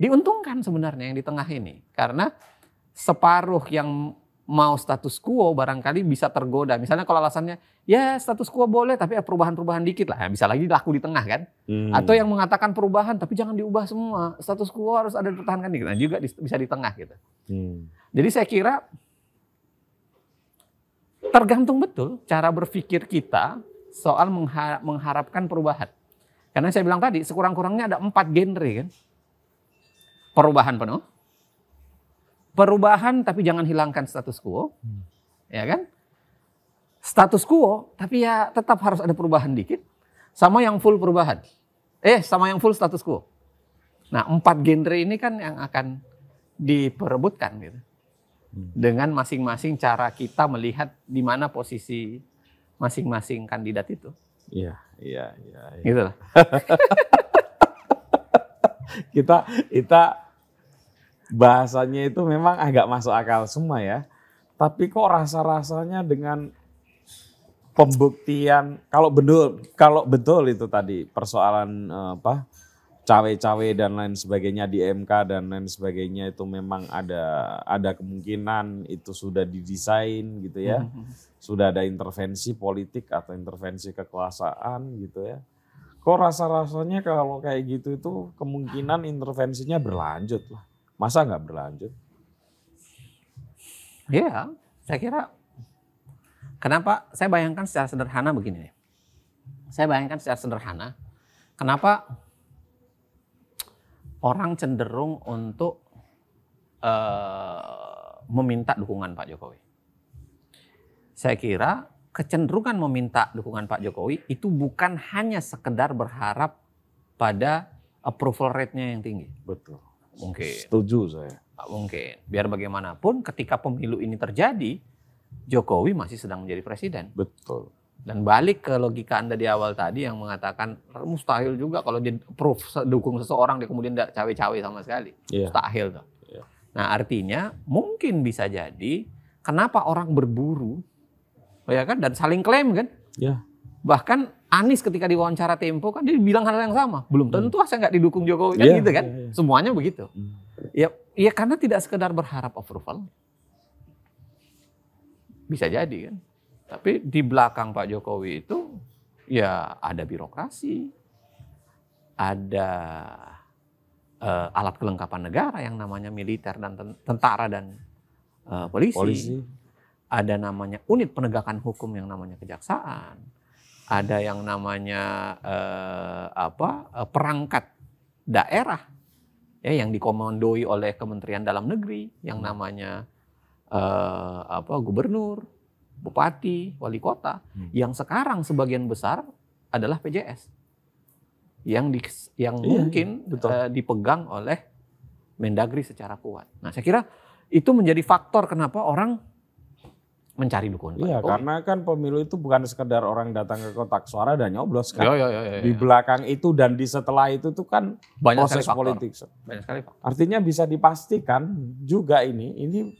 diuntungkan sebenarnya yang di tengah ini karena separuh yang mau status quo barangkali bisa tergoda. Misalnya kalau alasannya ya status quo boleh tapi ya perubahan-perubahan dikit lah. Ya, bisa lagi laku di tengah kan. Hmm. Atau yang mengatakan perubahan tapi jangan diubah semua. Status quo harus ada dipertahankan dikit. Nah, juga bisa di tengah gitu. Hmm. Jadi saya kira tergantung betul cara berpikir kita soal mengharapkan perubahan. Karena saya bilang tadi sekurang-kurangnya ada empat genre kan. Perubahan penuh, perubahan tapi jangan hilangkan status quo. Hmm. Ya kan? Status quo tapi ya tetap harus ada perubahan dikit sama yang full perubahan. Eh, sama yang full status quo. Nah, empat genre ini kan yang akan diperebutkan gitu. Hmm. Dengan masing-masing cara kita melihat di mana posisi masing-masing kandidat itu. Iya, iya, iya. Ya. Gitu lah. kita kita bahasanya itu memang agak masuk akal semua ya. Tapi kok rasa-rasanya dengan pembuktian kalau betul kalau betul itu tadi persoalan eh, apa cawe-cawe dan lain sebagainya di MK dan lain sebagainya itu memang ada ada kemungkinan itu sudah didesain gitu ya. Hmm, hmm. Sudah ada intervensi politik atau intervensi kekuasaan gitu ya. Kok rasa-rasanya kalau kayak gitu itu kemungkinan intervensinya berlanjut lah Masa nggak berlanjut? yeah, saya kira. Kenapa? Saya bayangkan secara sederhana begini. Saya bayangkan secara sederhana, kenapa orang cenderung untuk uh, meminta dukungan Pak Jokowi? Saya kira kecenderungan meminta dukungan Pak Jokowi itu bukan hanya sekedar berharap pada approval rate-nya yang tinggi. Betul mungkin. Setuju saya. Tak mungkin. Biar bagaimanapun ketika pemilu ini terjadi, Jokowi masih sedang menjadi presiden. Betul. Dan balik ke logika Anda di awal tadi yang mengatakan mustahil juga kalau dia proof dukung seseorang dia kemudian tidak cawe-cawe sama sekali. Yeah. Mustahil tuh. Yeah. Nah artinya mungkin bisa jadi kenapa orang berburu, oh ya kan dan saling klaim kan? Yeah. Bahkan Anies ketika diwawancara Tempo kan dia bilang hal yang sama. Belum tentu hmm. saya nggak didukung Jokowi kan yeah, gitu kan. Yeah, iya. Semuanya begitu. Hmm. Ya, ya karena tidak sekedar berharap approval. Bisa jadi kan. Tapi di belakang Pak Jokowi itu ya ada birokrasi, ada uh, alat kelengkapan negara yang namanya militer dan tentara dan uh, polisi. polisi. Ada namanya unit penegakan hukum yang namanya kejaksaan ada yang namanya eh, apa eh, perangkat daerah ya yang dikomandoi oleh Kementerian Dalam Negeri yang hmm. namanya eh, apa gubernur, bupati, wali kota hmm. yang sekarang sebagian besar adalah PJS yang di, yang iya, iya. mungkin iya, eh, dipegang oleh Mendagri secara kuat. Nah, saya kira itu menjadi faktor kenapa orang mencari dukungan. Iya, oh. karena kan pemilu itu bukan sekedar orang datang ke kotak suara dan nyoblos kan. Ya, ya, ya, di belakang itu dan di setelah itu tuh kan Banyak proses politik. Banyak sekali Artinya bisa dipastikan juga ini ini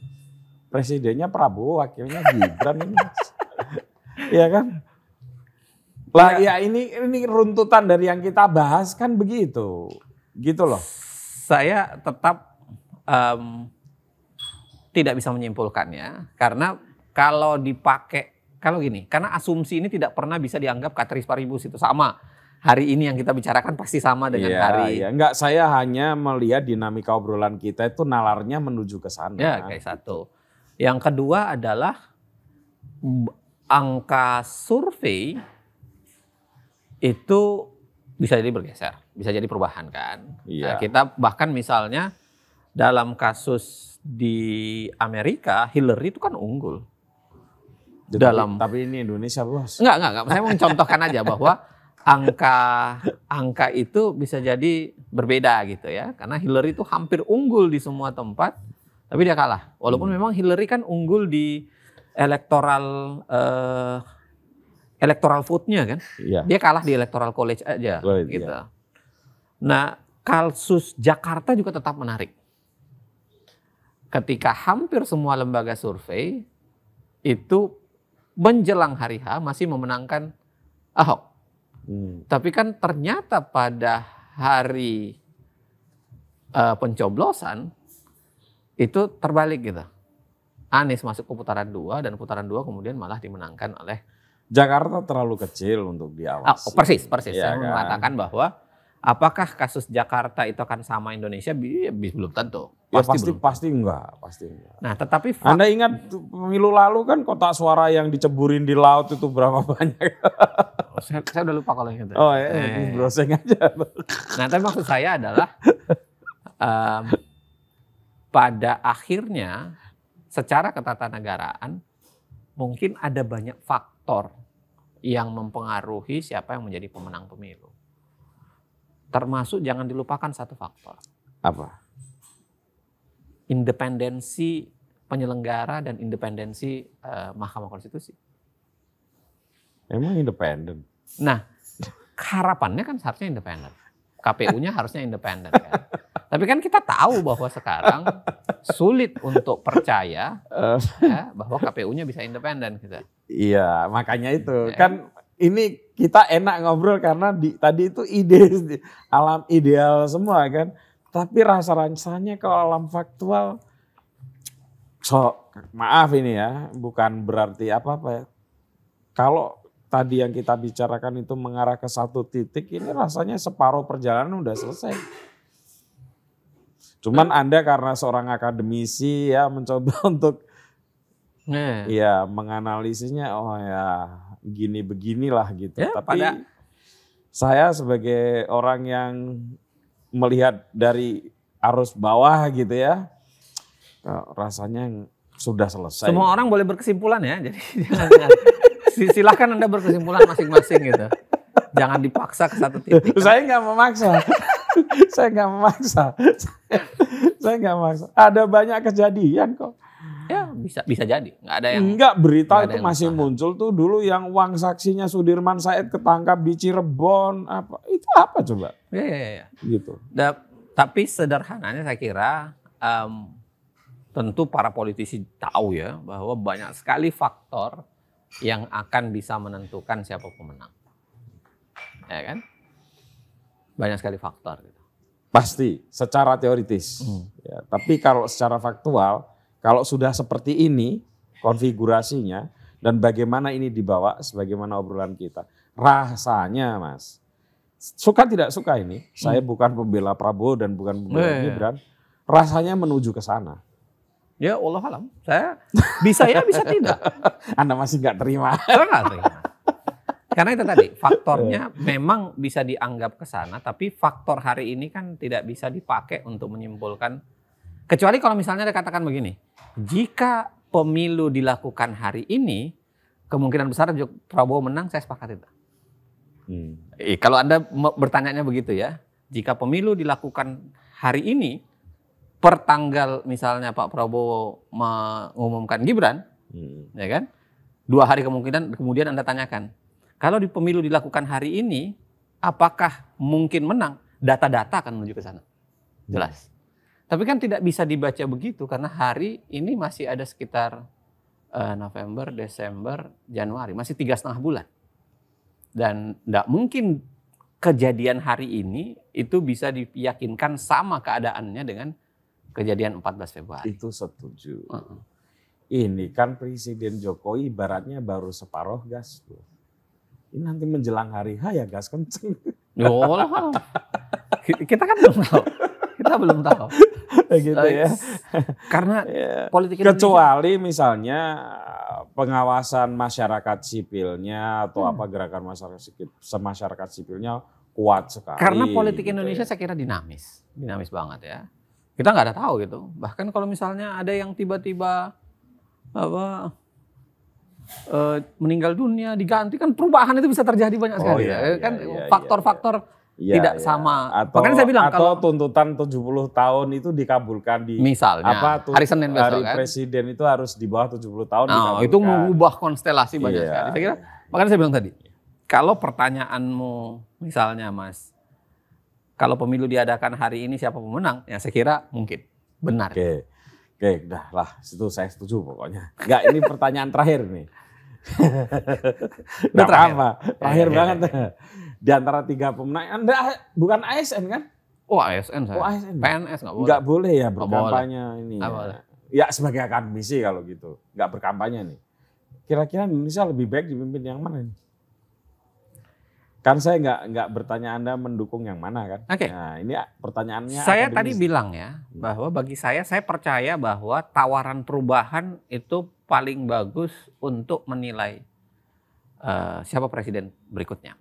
presidennya Prabowo, wakilnya Gibran ini. Iya kan? Lah ya. ya ini ini runtutan dari yang kita bahas kan begitu. Gitu loh. Saya tetap um, tidak bisa menyimpulkannya karena kalau dipakai kalau gini, karena asumsi ini tidak pernah bisa dianggap kateris paribus itu sama. Hari ini yang kita bicarakan pasti sama dengan ya, hari. Ya, enggak, saya hanya melihat dinamika obrolan kita itu nalarnya menuju ke sana. Ya, kayak satu. Yang kedua adalah angka survei itu bisa jadi bergeser, bisa jadi perubahan kan. Iya. Nah, kita bahkan misalnya dalam kasus di Amerika Hillary itu kan unggul dalam tapi, ini Indonesia bos Nggak nggak saya mau contohkan aja bahwa angka angka itu bisa jadi berbeda gitu ya karena Hillary itu hampir unggul di semua tempat tapi dia kalah walaupun hmm. memang Hillary kan unggul di elektoral eh, elektoral vote-nya kan yeah. dia kalah di electoral college aja right, iya. gitu yeah. nah kasus Jakarta juga tetap menarik ketika hampir semua lembaga survei itu menjelang hari H masih memenangkan Ahok. Hmm. Tapi kan ternyata pada hari uh, pencoblosan itu terbalik gitu. Anies masuk ke putaran dua dan putaran dua kemudian malah dimenangkan oleh Jakarta terlalu kecil untuk diawasi. Oh, persis, persis. Ya, Saya kan? mengatakan bahwa Apakah kasus Jakarta itu akan sama Indonesia? Ya, belum tentu. Ya, pasti pasti, belum. pasti enggak, pasti enggak. Nah, tetapi Anda ingat pemilu lalu kan kotak suara yang diceburin di laut itu berapa banyak? Oh, saya, saya udah lupa kalau yang itu. Oh, ya, eh. browsing aja. Nah, tapi maksud saya adalah um, pada akhirnya secara ketatanegaraan mungkin ada banyak faktor yang mempengaruhi siapa yang menjadi pemenang pemilu. Termasuk jangan dilupakan satu faktor. Apa? Independensi penyelenggara dan independensi uh, Mahkamah Konstitusi. Emang independen. Nah, harapannya kan seharusnya independen. KPU-nya harusnya independen kan. Tapi kan kita tahu bahwa sekarang sulit untuk percaya eh. ya, bahwa KPU-nya bisa independen kita. Gitu. Iya, makanya itu ya. kan ini kita enak ngobrol karena di, tadi itu ide alam ideal semua kan. Tapi rasa-rasanya kalau alam faktual, so maaf ini ya, bukan berarti apa-apa ya. Kalau tadi yang kita bicarakan itu mengarah ke satu titik, ini rasanya separuh perjalanan udah selesai. Cuman nah. Anda karena seorang akademisi ya mencoba untuk nah. Iya, yeah. menganalisisnya oh ya begini beginilah gitu. Ya, Tapi pada... saya sebagai orang yang melihat dari arus bawah gitu ya, eh, rasanya sudah selesai. Semua orang boleh berkesimpulan ya, jadi jangan, silahkan anda berkesimpulan masing-masing gitu. Jangan dipaksa ke satu titik. Saya nggak memaksa. saya nggak memaksa. saya nggak memaksa. Ada banyak kejadian kok bisa bisa jadi nggak ada yang nggak berita nggak itu masih usaha. muncul tuh dulu yang uang saksinya Sudirman Said ketangkap di Cirebon apa itu apa coba ya ya ya gitu da, tapi sederhananya saya kira um, tentu para politisi tahu ya bahwa banyak sekali faktor yang akan bisa menentukan siapa pemenang ya kan banyak sekali faktor gitu. pasti secara teoritis. Hmm. Ya, tapi kalau secara faktual kalau sudah seperti ini konfigurasinya dan bagaimana ini dibawa sebagaimana obrolan kita. Rasanya Mas, suka tidak suka ini, hmm. saya bukan pembela Prabowo dan bukan pembela yeah. Gibran, rasanya menuju ke sana. Ya Allah alam, saya bisa ya bisa tidak. Anda masih nggak terima. terima. Karena itu tadi faktornya memang bisa dianggap ke sana, tapi faktor hari ini kan tidak bisa dipakai untuk menyimpulkan. Kecuali kalau misalnya dikatakan begini, jika pemilu dilakukan hari ini, kemungkinan besar Prabowo menang, saya sepakat itu. Hmm. Eh, kalau Anda bertanya begitu ya, jika pemilu dilakukan hari ini, per tanggal misalnya Pak Prabowo mengumumkan Gibran, hmm. ya kan? Dua hari kemungkinan kemudian Anda tanyakan, kalau di pemilu dilakukan hari ini, apakah mungkin menang? Data-data akan menuju ke sana. Jelas. Tapi kan tidak bisa dibaca begitu karena hari ini masih ada sekitar uh, November, Desember, Januari, masih tiga setengah bulan. Dan tidak mungkin kejadian hari ini itu bisa diyakinkan sama keadaannya dengan kejadian 14 Februari. Itu setuju. Uh -uh. Ini kan Presiden Jokowi ibaratnya baru separuh gas. Ini nanti menjelang hari H ya gas kenceng. Oh, Kita kan belum tahu kita belum tahu. gitu ya. Karena yeah. politik Indonesia. kecuali misalnya pengawasan masyarakat sipilnya atau hmm. apa gerakan masyarakat sipil semasyarakat sipilnya kuat sekali. Karena politik gitu ya. Indonesia ya. saya kira dinamis, dinamis banget ya. Kita nggak ada tahu gitu. Bahkan kalau misalnya ada yang tiba-tiba apa e, meninggal dunia diganti kan perubahan itu bisa terjadi banyak oh, sekali. Oh, iya, kan faktor-faktor iya, iya, iya. Ya, tidak ya. sama. Atau, Makanya saya bilang atau kalau tuntutan 70 tahun itu dikabulkan di misalnya apa hari Senin besok hari kan? presiden itu harus di bawah 70 tahun nah, itu mengubah konstelasi banyak iya. sekali. Saya kira makanya saya bilang tadi kalau pertanyaanmu misalnya Mas kalau pemilu diadakan hari ini siapa pemenang? Ya saya kira mungkin benar. Oke. Oke, dah lah situ saya setuju pokoknya. Enggak, ini pertanyaan terakhir nih. udah terakhir. Apa? Terakhir iya, iya, banget. Iya di antara tiga pemenang Anda bukan ASN kan? Oh ASN saya. Oh ASN. PNS nggak boleh. Nggak boleh ya berkampanye boleh. ini. Nggak ya. boleh. Ya sebagai akademisi kalau gitu, nggak berkampanye nih. Kira-kira Indonesia lebih baik dipimpin yang mana nih? Kan saya nggak nggak bertanya Anda mendukung yang mana kan? Oke. Okay. Nah ini pertanyaannya. Saya akademisi. tadi bilang ya hmm. bahwa bagi saya saya percaya bahwa tawaran perubahan itu paling bagus untuk menilai uh, siapa presiden berikutnya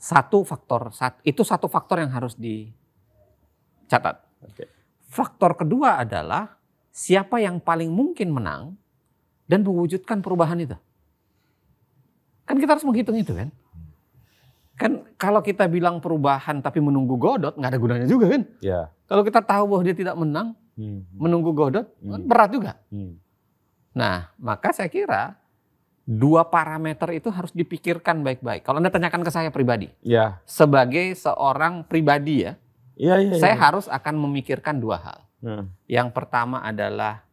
satu faktor itu satu faktor yang harus dicatat. Okay. Faktor kedua adalah siapa yang paling mungkin menang dan mewujudkan perubahan itu. Kan kita harus menghitung itu kan. Kan kalau kita bilang perubahan tapi menunggu godot nggak ada gunanya juga kan. Yeah. Kalau kita tahu bahwa dia tidak menang, hmm. menunggu godot hmm. berat juga. Hmm. Nah maka saya kira dua parameter itu harus dipikirkan baik-baik. Kalau Anda tanyakan ke saya pribadi, ya. sebagai seorang pribadi ya, ya, ya, ya. saya harus akan memikirkan dua hal. Hmm. Yang pertama adalah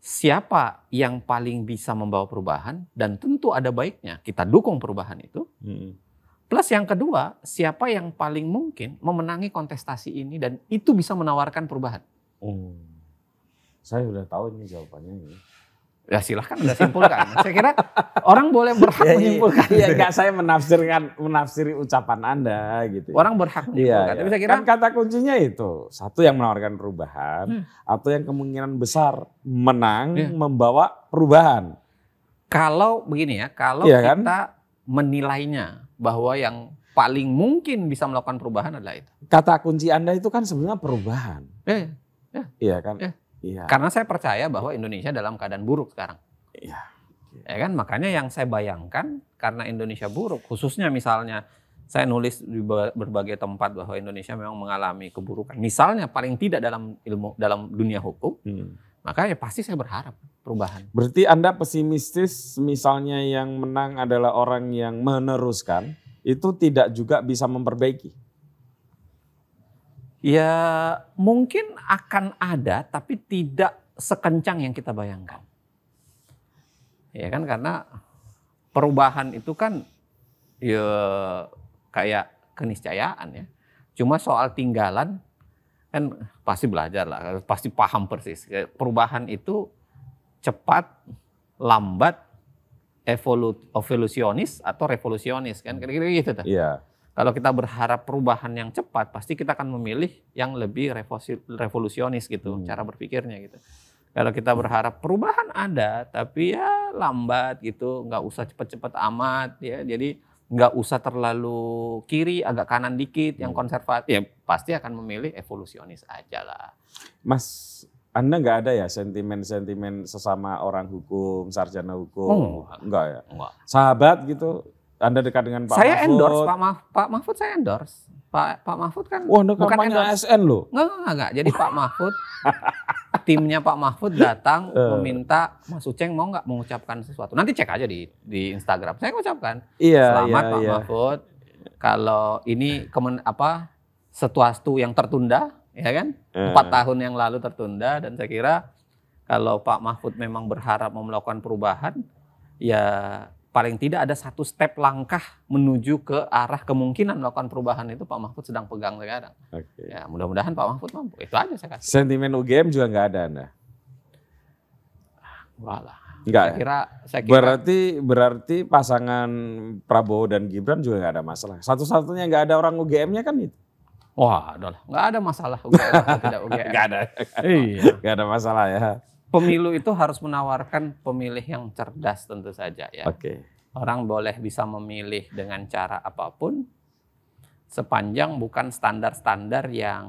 siapa yang paling bisa membawa perubahan dan tentu ada baiknya kita dukung perubahan itu. Hmm. Plus yang kedua, siapa yang paling mungkin memenangi kontestasi ini dan itu bisa menawarkan perubahan. Hmm. Saya sudah tahu ini jawabannya. Ya. Ya silahkan Anda simpulkan. saya kira orang boleh berhak ya, menyimpulkan. Iya, enggak saya menafsirkan menafsiri ucapan Anda gitu. Orang berhak iya, menyimpulkan. Ya, Tapi ya, saya kira kan kata kuncinya itu, satu yang menawarkan perubahan hmm. atau yang kemungkinan besar menang iya. membawa perubahan. Kalau begini ya, kalau ya, kan? kita menilainya bahwa yang paling mungkin bisa melakukan perubahan adalah itu. Kata kunci Anda itu kan sebenarnya perubahan. Iya. Iya, ya, kan? Ya. Iya. Karena saya percaya bahwa Indonesia dalam keadaan buruk sekarang. Iya. Ya kan makanya yang saya bayangkan karena Indonesia buruk khususnya misalnya saya nulis di berbagai tempat bahwa Indonesia memang mengalami keburukan. Misalnya paling tidak dalam ilmu dalam dunia hukum. Hmm. Maka ya pasti saya berharap perubahan. Berarti Anda pesimistis misalnya yang menang adalah orang yang meneruskan itu tidak juga bisa memperbaiki. Ya mungkin akan ada tapi tidak sekencang yang kita bayangkan. Ya kan karena perubahan itu kan ya kayak keniscayaan ya. Cuma soal tinggalan kan pasti belajar lah, pasti paham persis. Perubahan itu cepat, lambat, evolut, evolusionis atau revolusionis kan kira-kira gitu tuh. Iya. Kalau kita berharap perubahan yang cepat, pasti kita akan memilih yang lebih revolusionis gitu, hmm. cara berpikirnya gitu. Kalau kita berharap perubahan ada, tapi ya lambat gitu, nggak usah cepat-cepat amat ya. Jadi nggak usah terlalu kiri, agak kanan dikit, yang hmm. konservatif, ya pasti akan memilih evolusionis aja lah. Mas anda nggak ada ya sentimen-sentimen sesama orang hukum, sarjana hukum? Oh, enggak. enggak ya? Enggak. Sahabat gitu? Anda dekat dengan Pak saya Mahfud. Saya endorse Pak, Mah Pak Mahfud saya endorse. Pak Pak Mahfud kan Wah, bukan endorse. ASN loh. Enggak, enggak, enggak. Jadi Pak Mahfud timnya Pak Mahfud datang eh. meminta Mas Uceng mau nggak mengucapkan sesuatu. Nanti cek aja di di Instagram. Saya mengucapkan. Iya, Selamat iya, Pak iya. Mahfud. Kalau ini kemen apa setuastu yang tertunda, ya kan? Eh. Empat tahun yang lalu tertunda dan saya kira kalau Pak Mahfud memang berharap mau melakukan perubahan, ya paling tidak ada satu step langkah menuju ke arah kemungkinan melakukan perubahan itu Pak Mahfud sedang pegang sekarang. Okay. Ya, mudah-mudahan Pak Mahfud mampu. Itu aja saya kasih. Sentimen UGM juga nggak ada, nah. Enggak lah. Enggak. Saya ya? kira, saya kira berarti berarti pasangan Prabowo dan Gibran juga nggak ada masalah. Satu-satunya nggak ada orang UGM-nya kan itu. Wah, adalah nggak ada masalah UGM tidak UGM. Nggak ada. Iya. Nggak ada masalah ya pemilu itu harus menawarkan pemilih yang cerdas tentu saja ya. Oke. Okay. Orang boleh bisa memilih dengan cara apapun sepanjang bukan standar-standar yang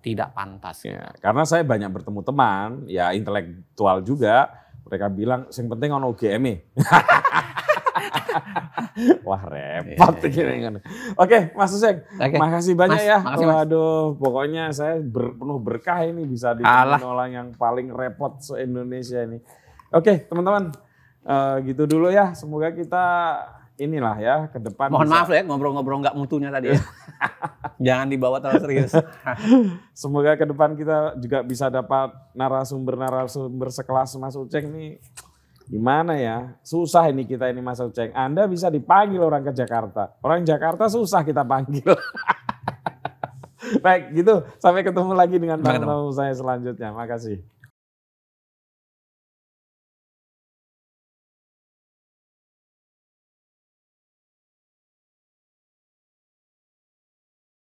tidak pantas. Ya, karena saya banyak bertemu teman ya intelektual juga mereka bilang yang penting ono e. UGM Wah repot yeah, yeah, yeah. Kan. Oke, Mas Suseng, okay. makasih banyak mas, ya. Makasih, Waduh, mas. pokoknya saya ber, penuh berkah ini bisa di orang yang paling repot se Indonesia ini. Oke, teman-teman, uh, gitu dulu ya. Semoga kita inilah ya ke depan. Mohon bisa... maaf ya ngobrol-ngobrol nggak mutunya tadi. Ya. Jangan dibawa terlalu serius. Semoga ke depan kita juga bisa dapat narasumber-narasumber sekelas Mas Uceng nih Gimana ya? Susah ini kita ini Mas Uceng. Anda bisa dipanggil orang ke Jakarta. Orang Jakarta susah kita panggil. Baik, gitu. Sampai ketemu lagi dengan teman-teman saya selanjutnya. Makasih.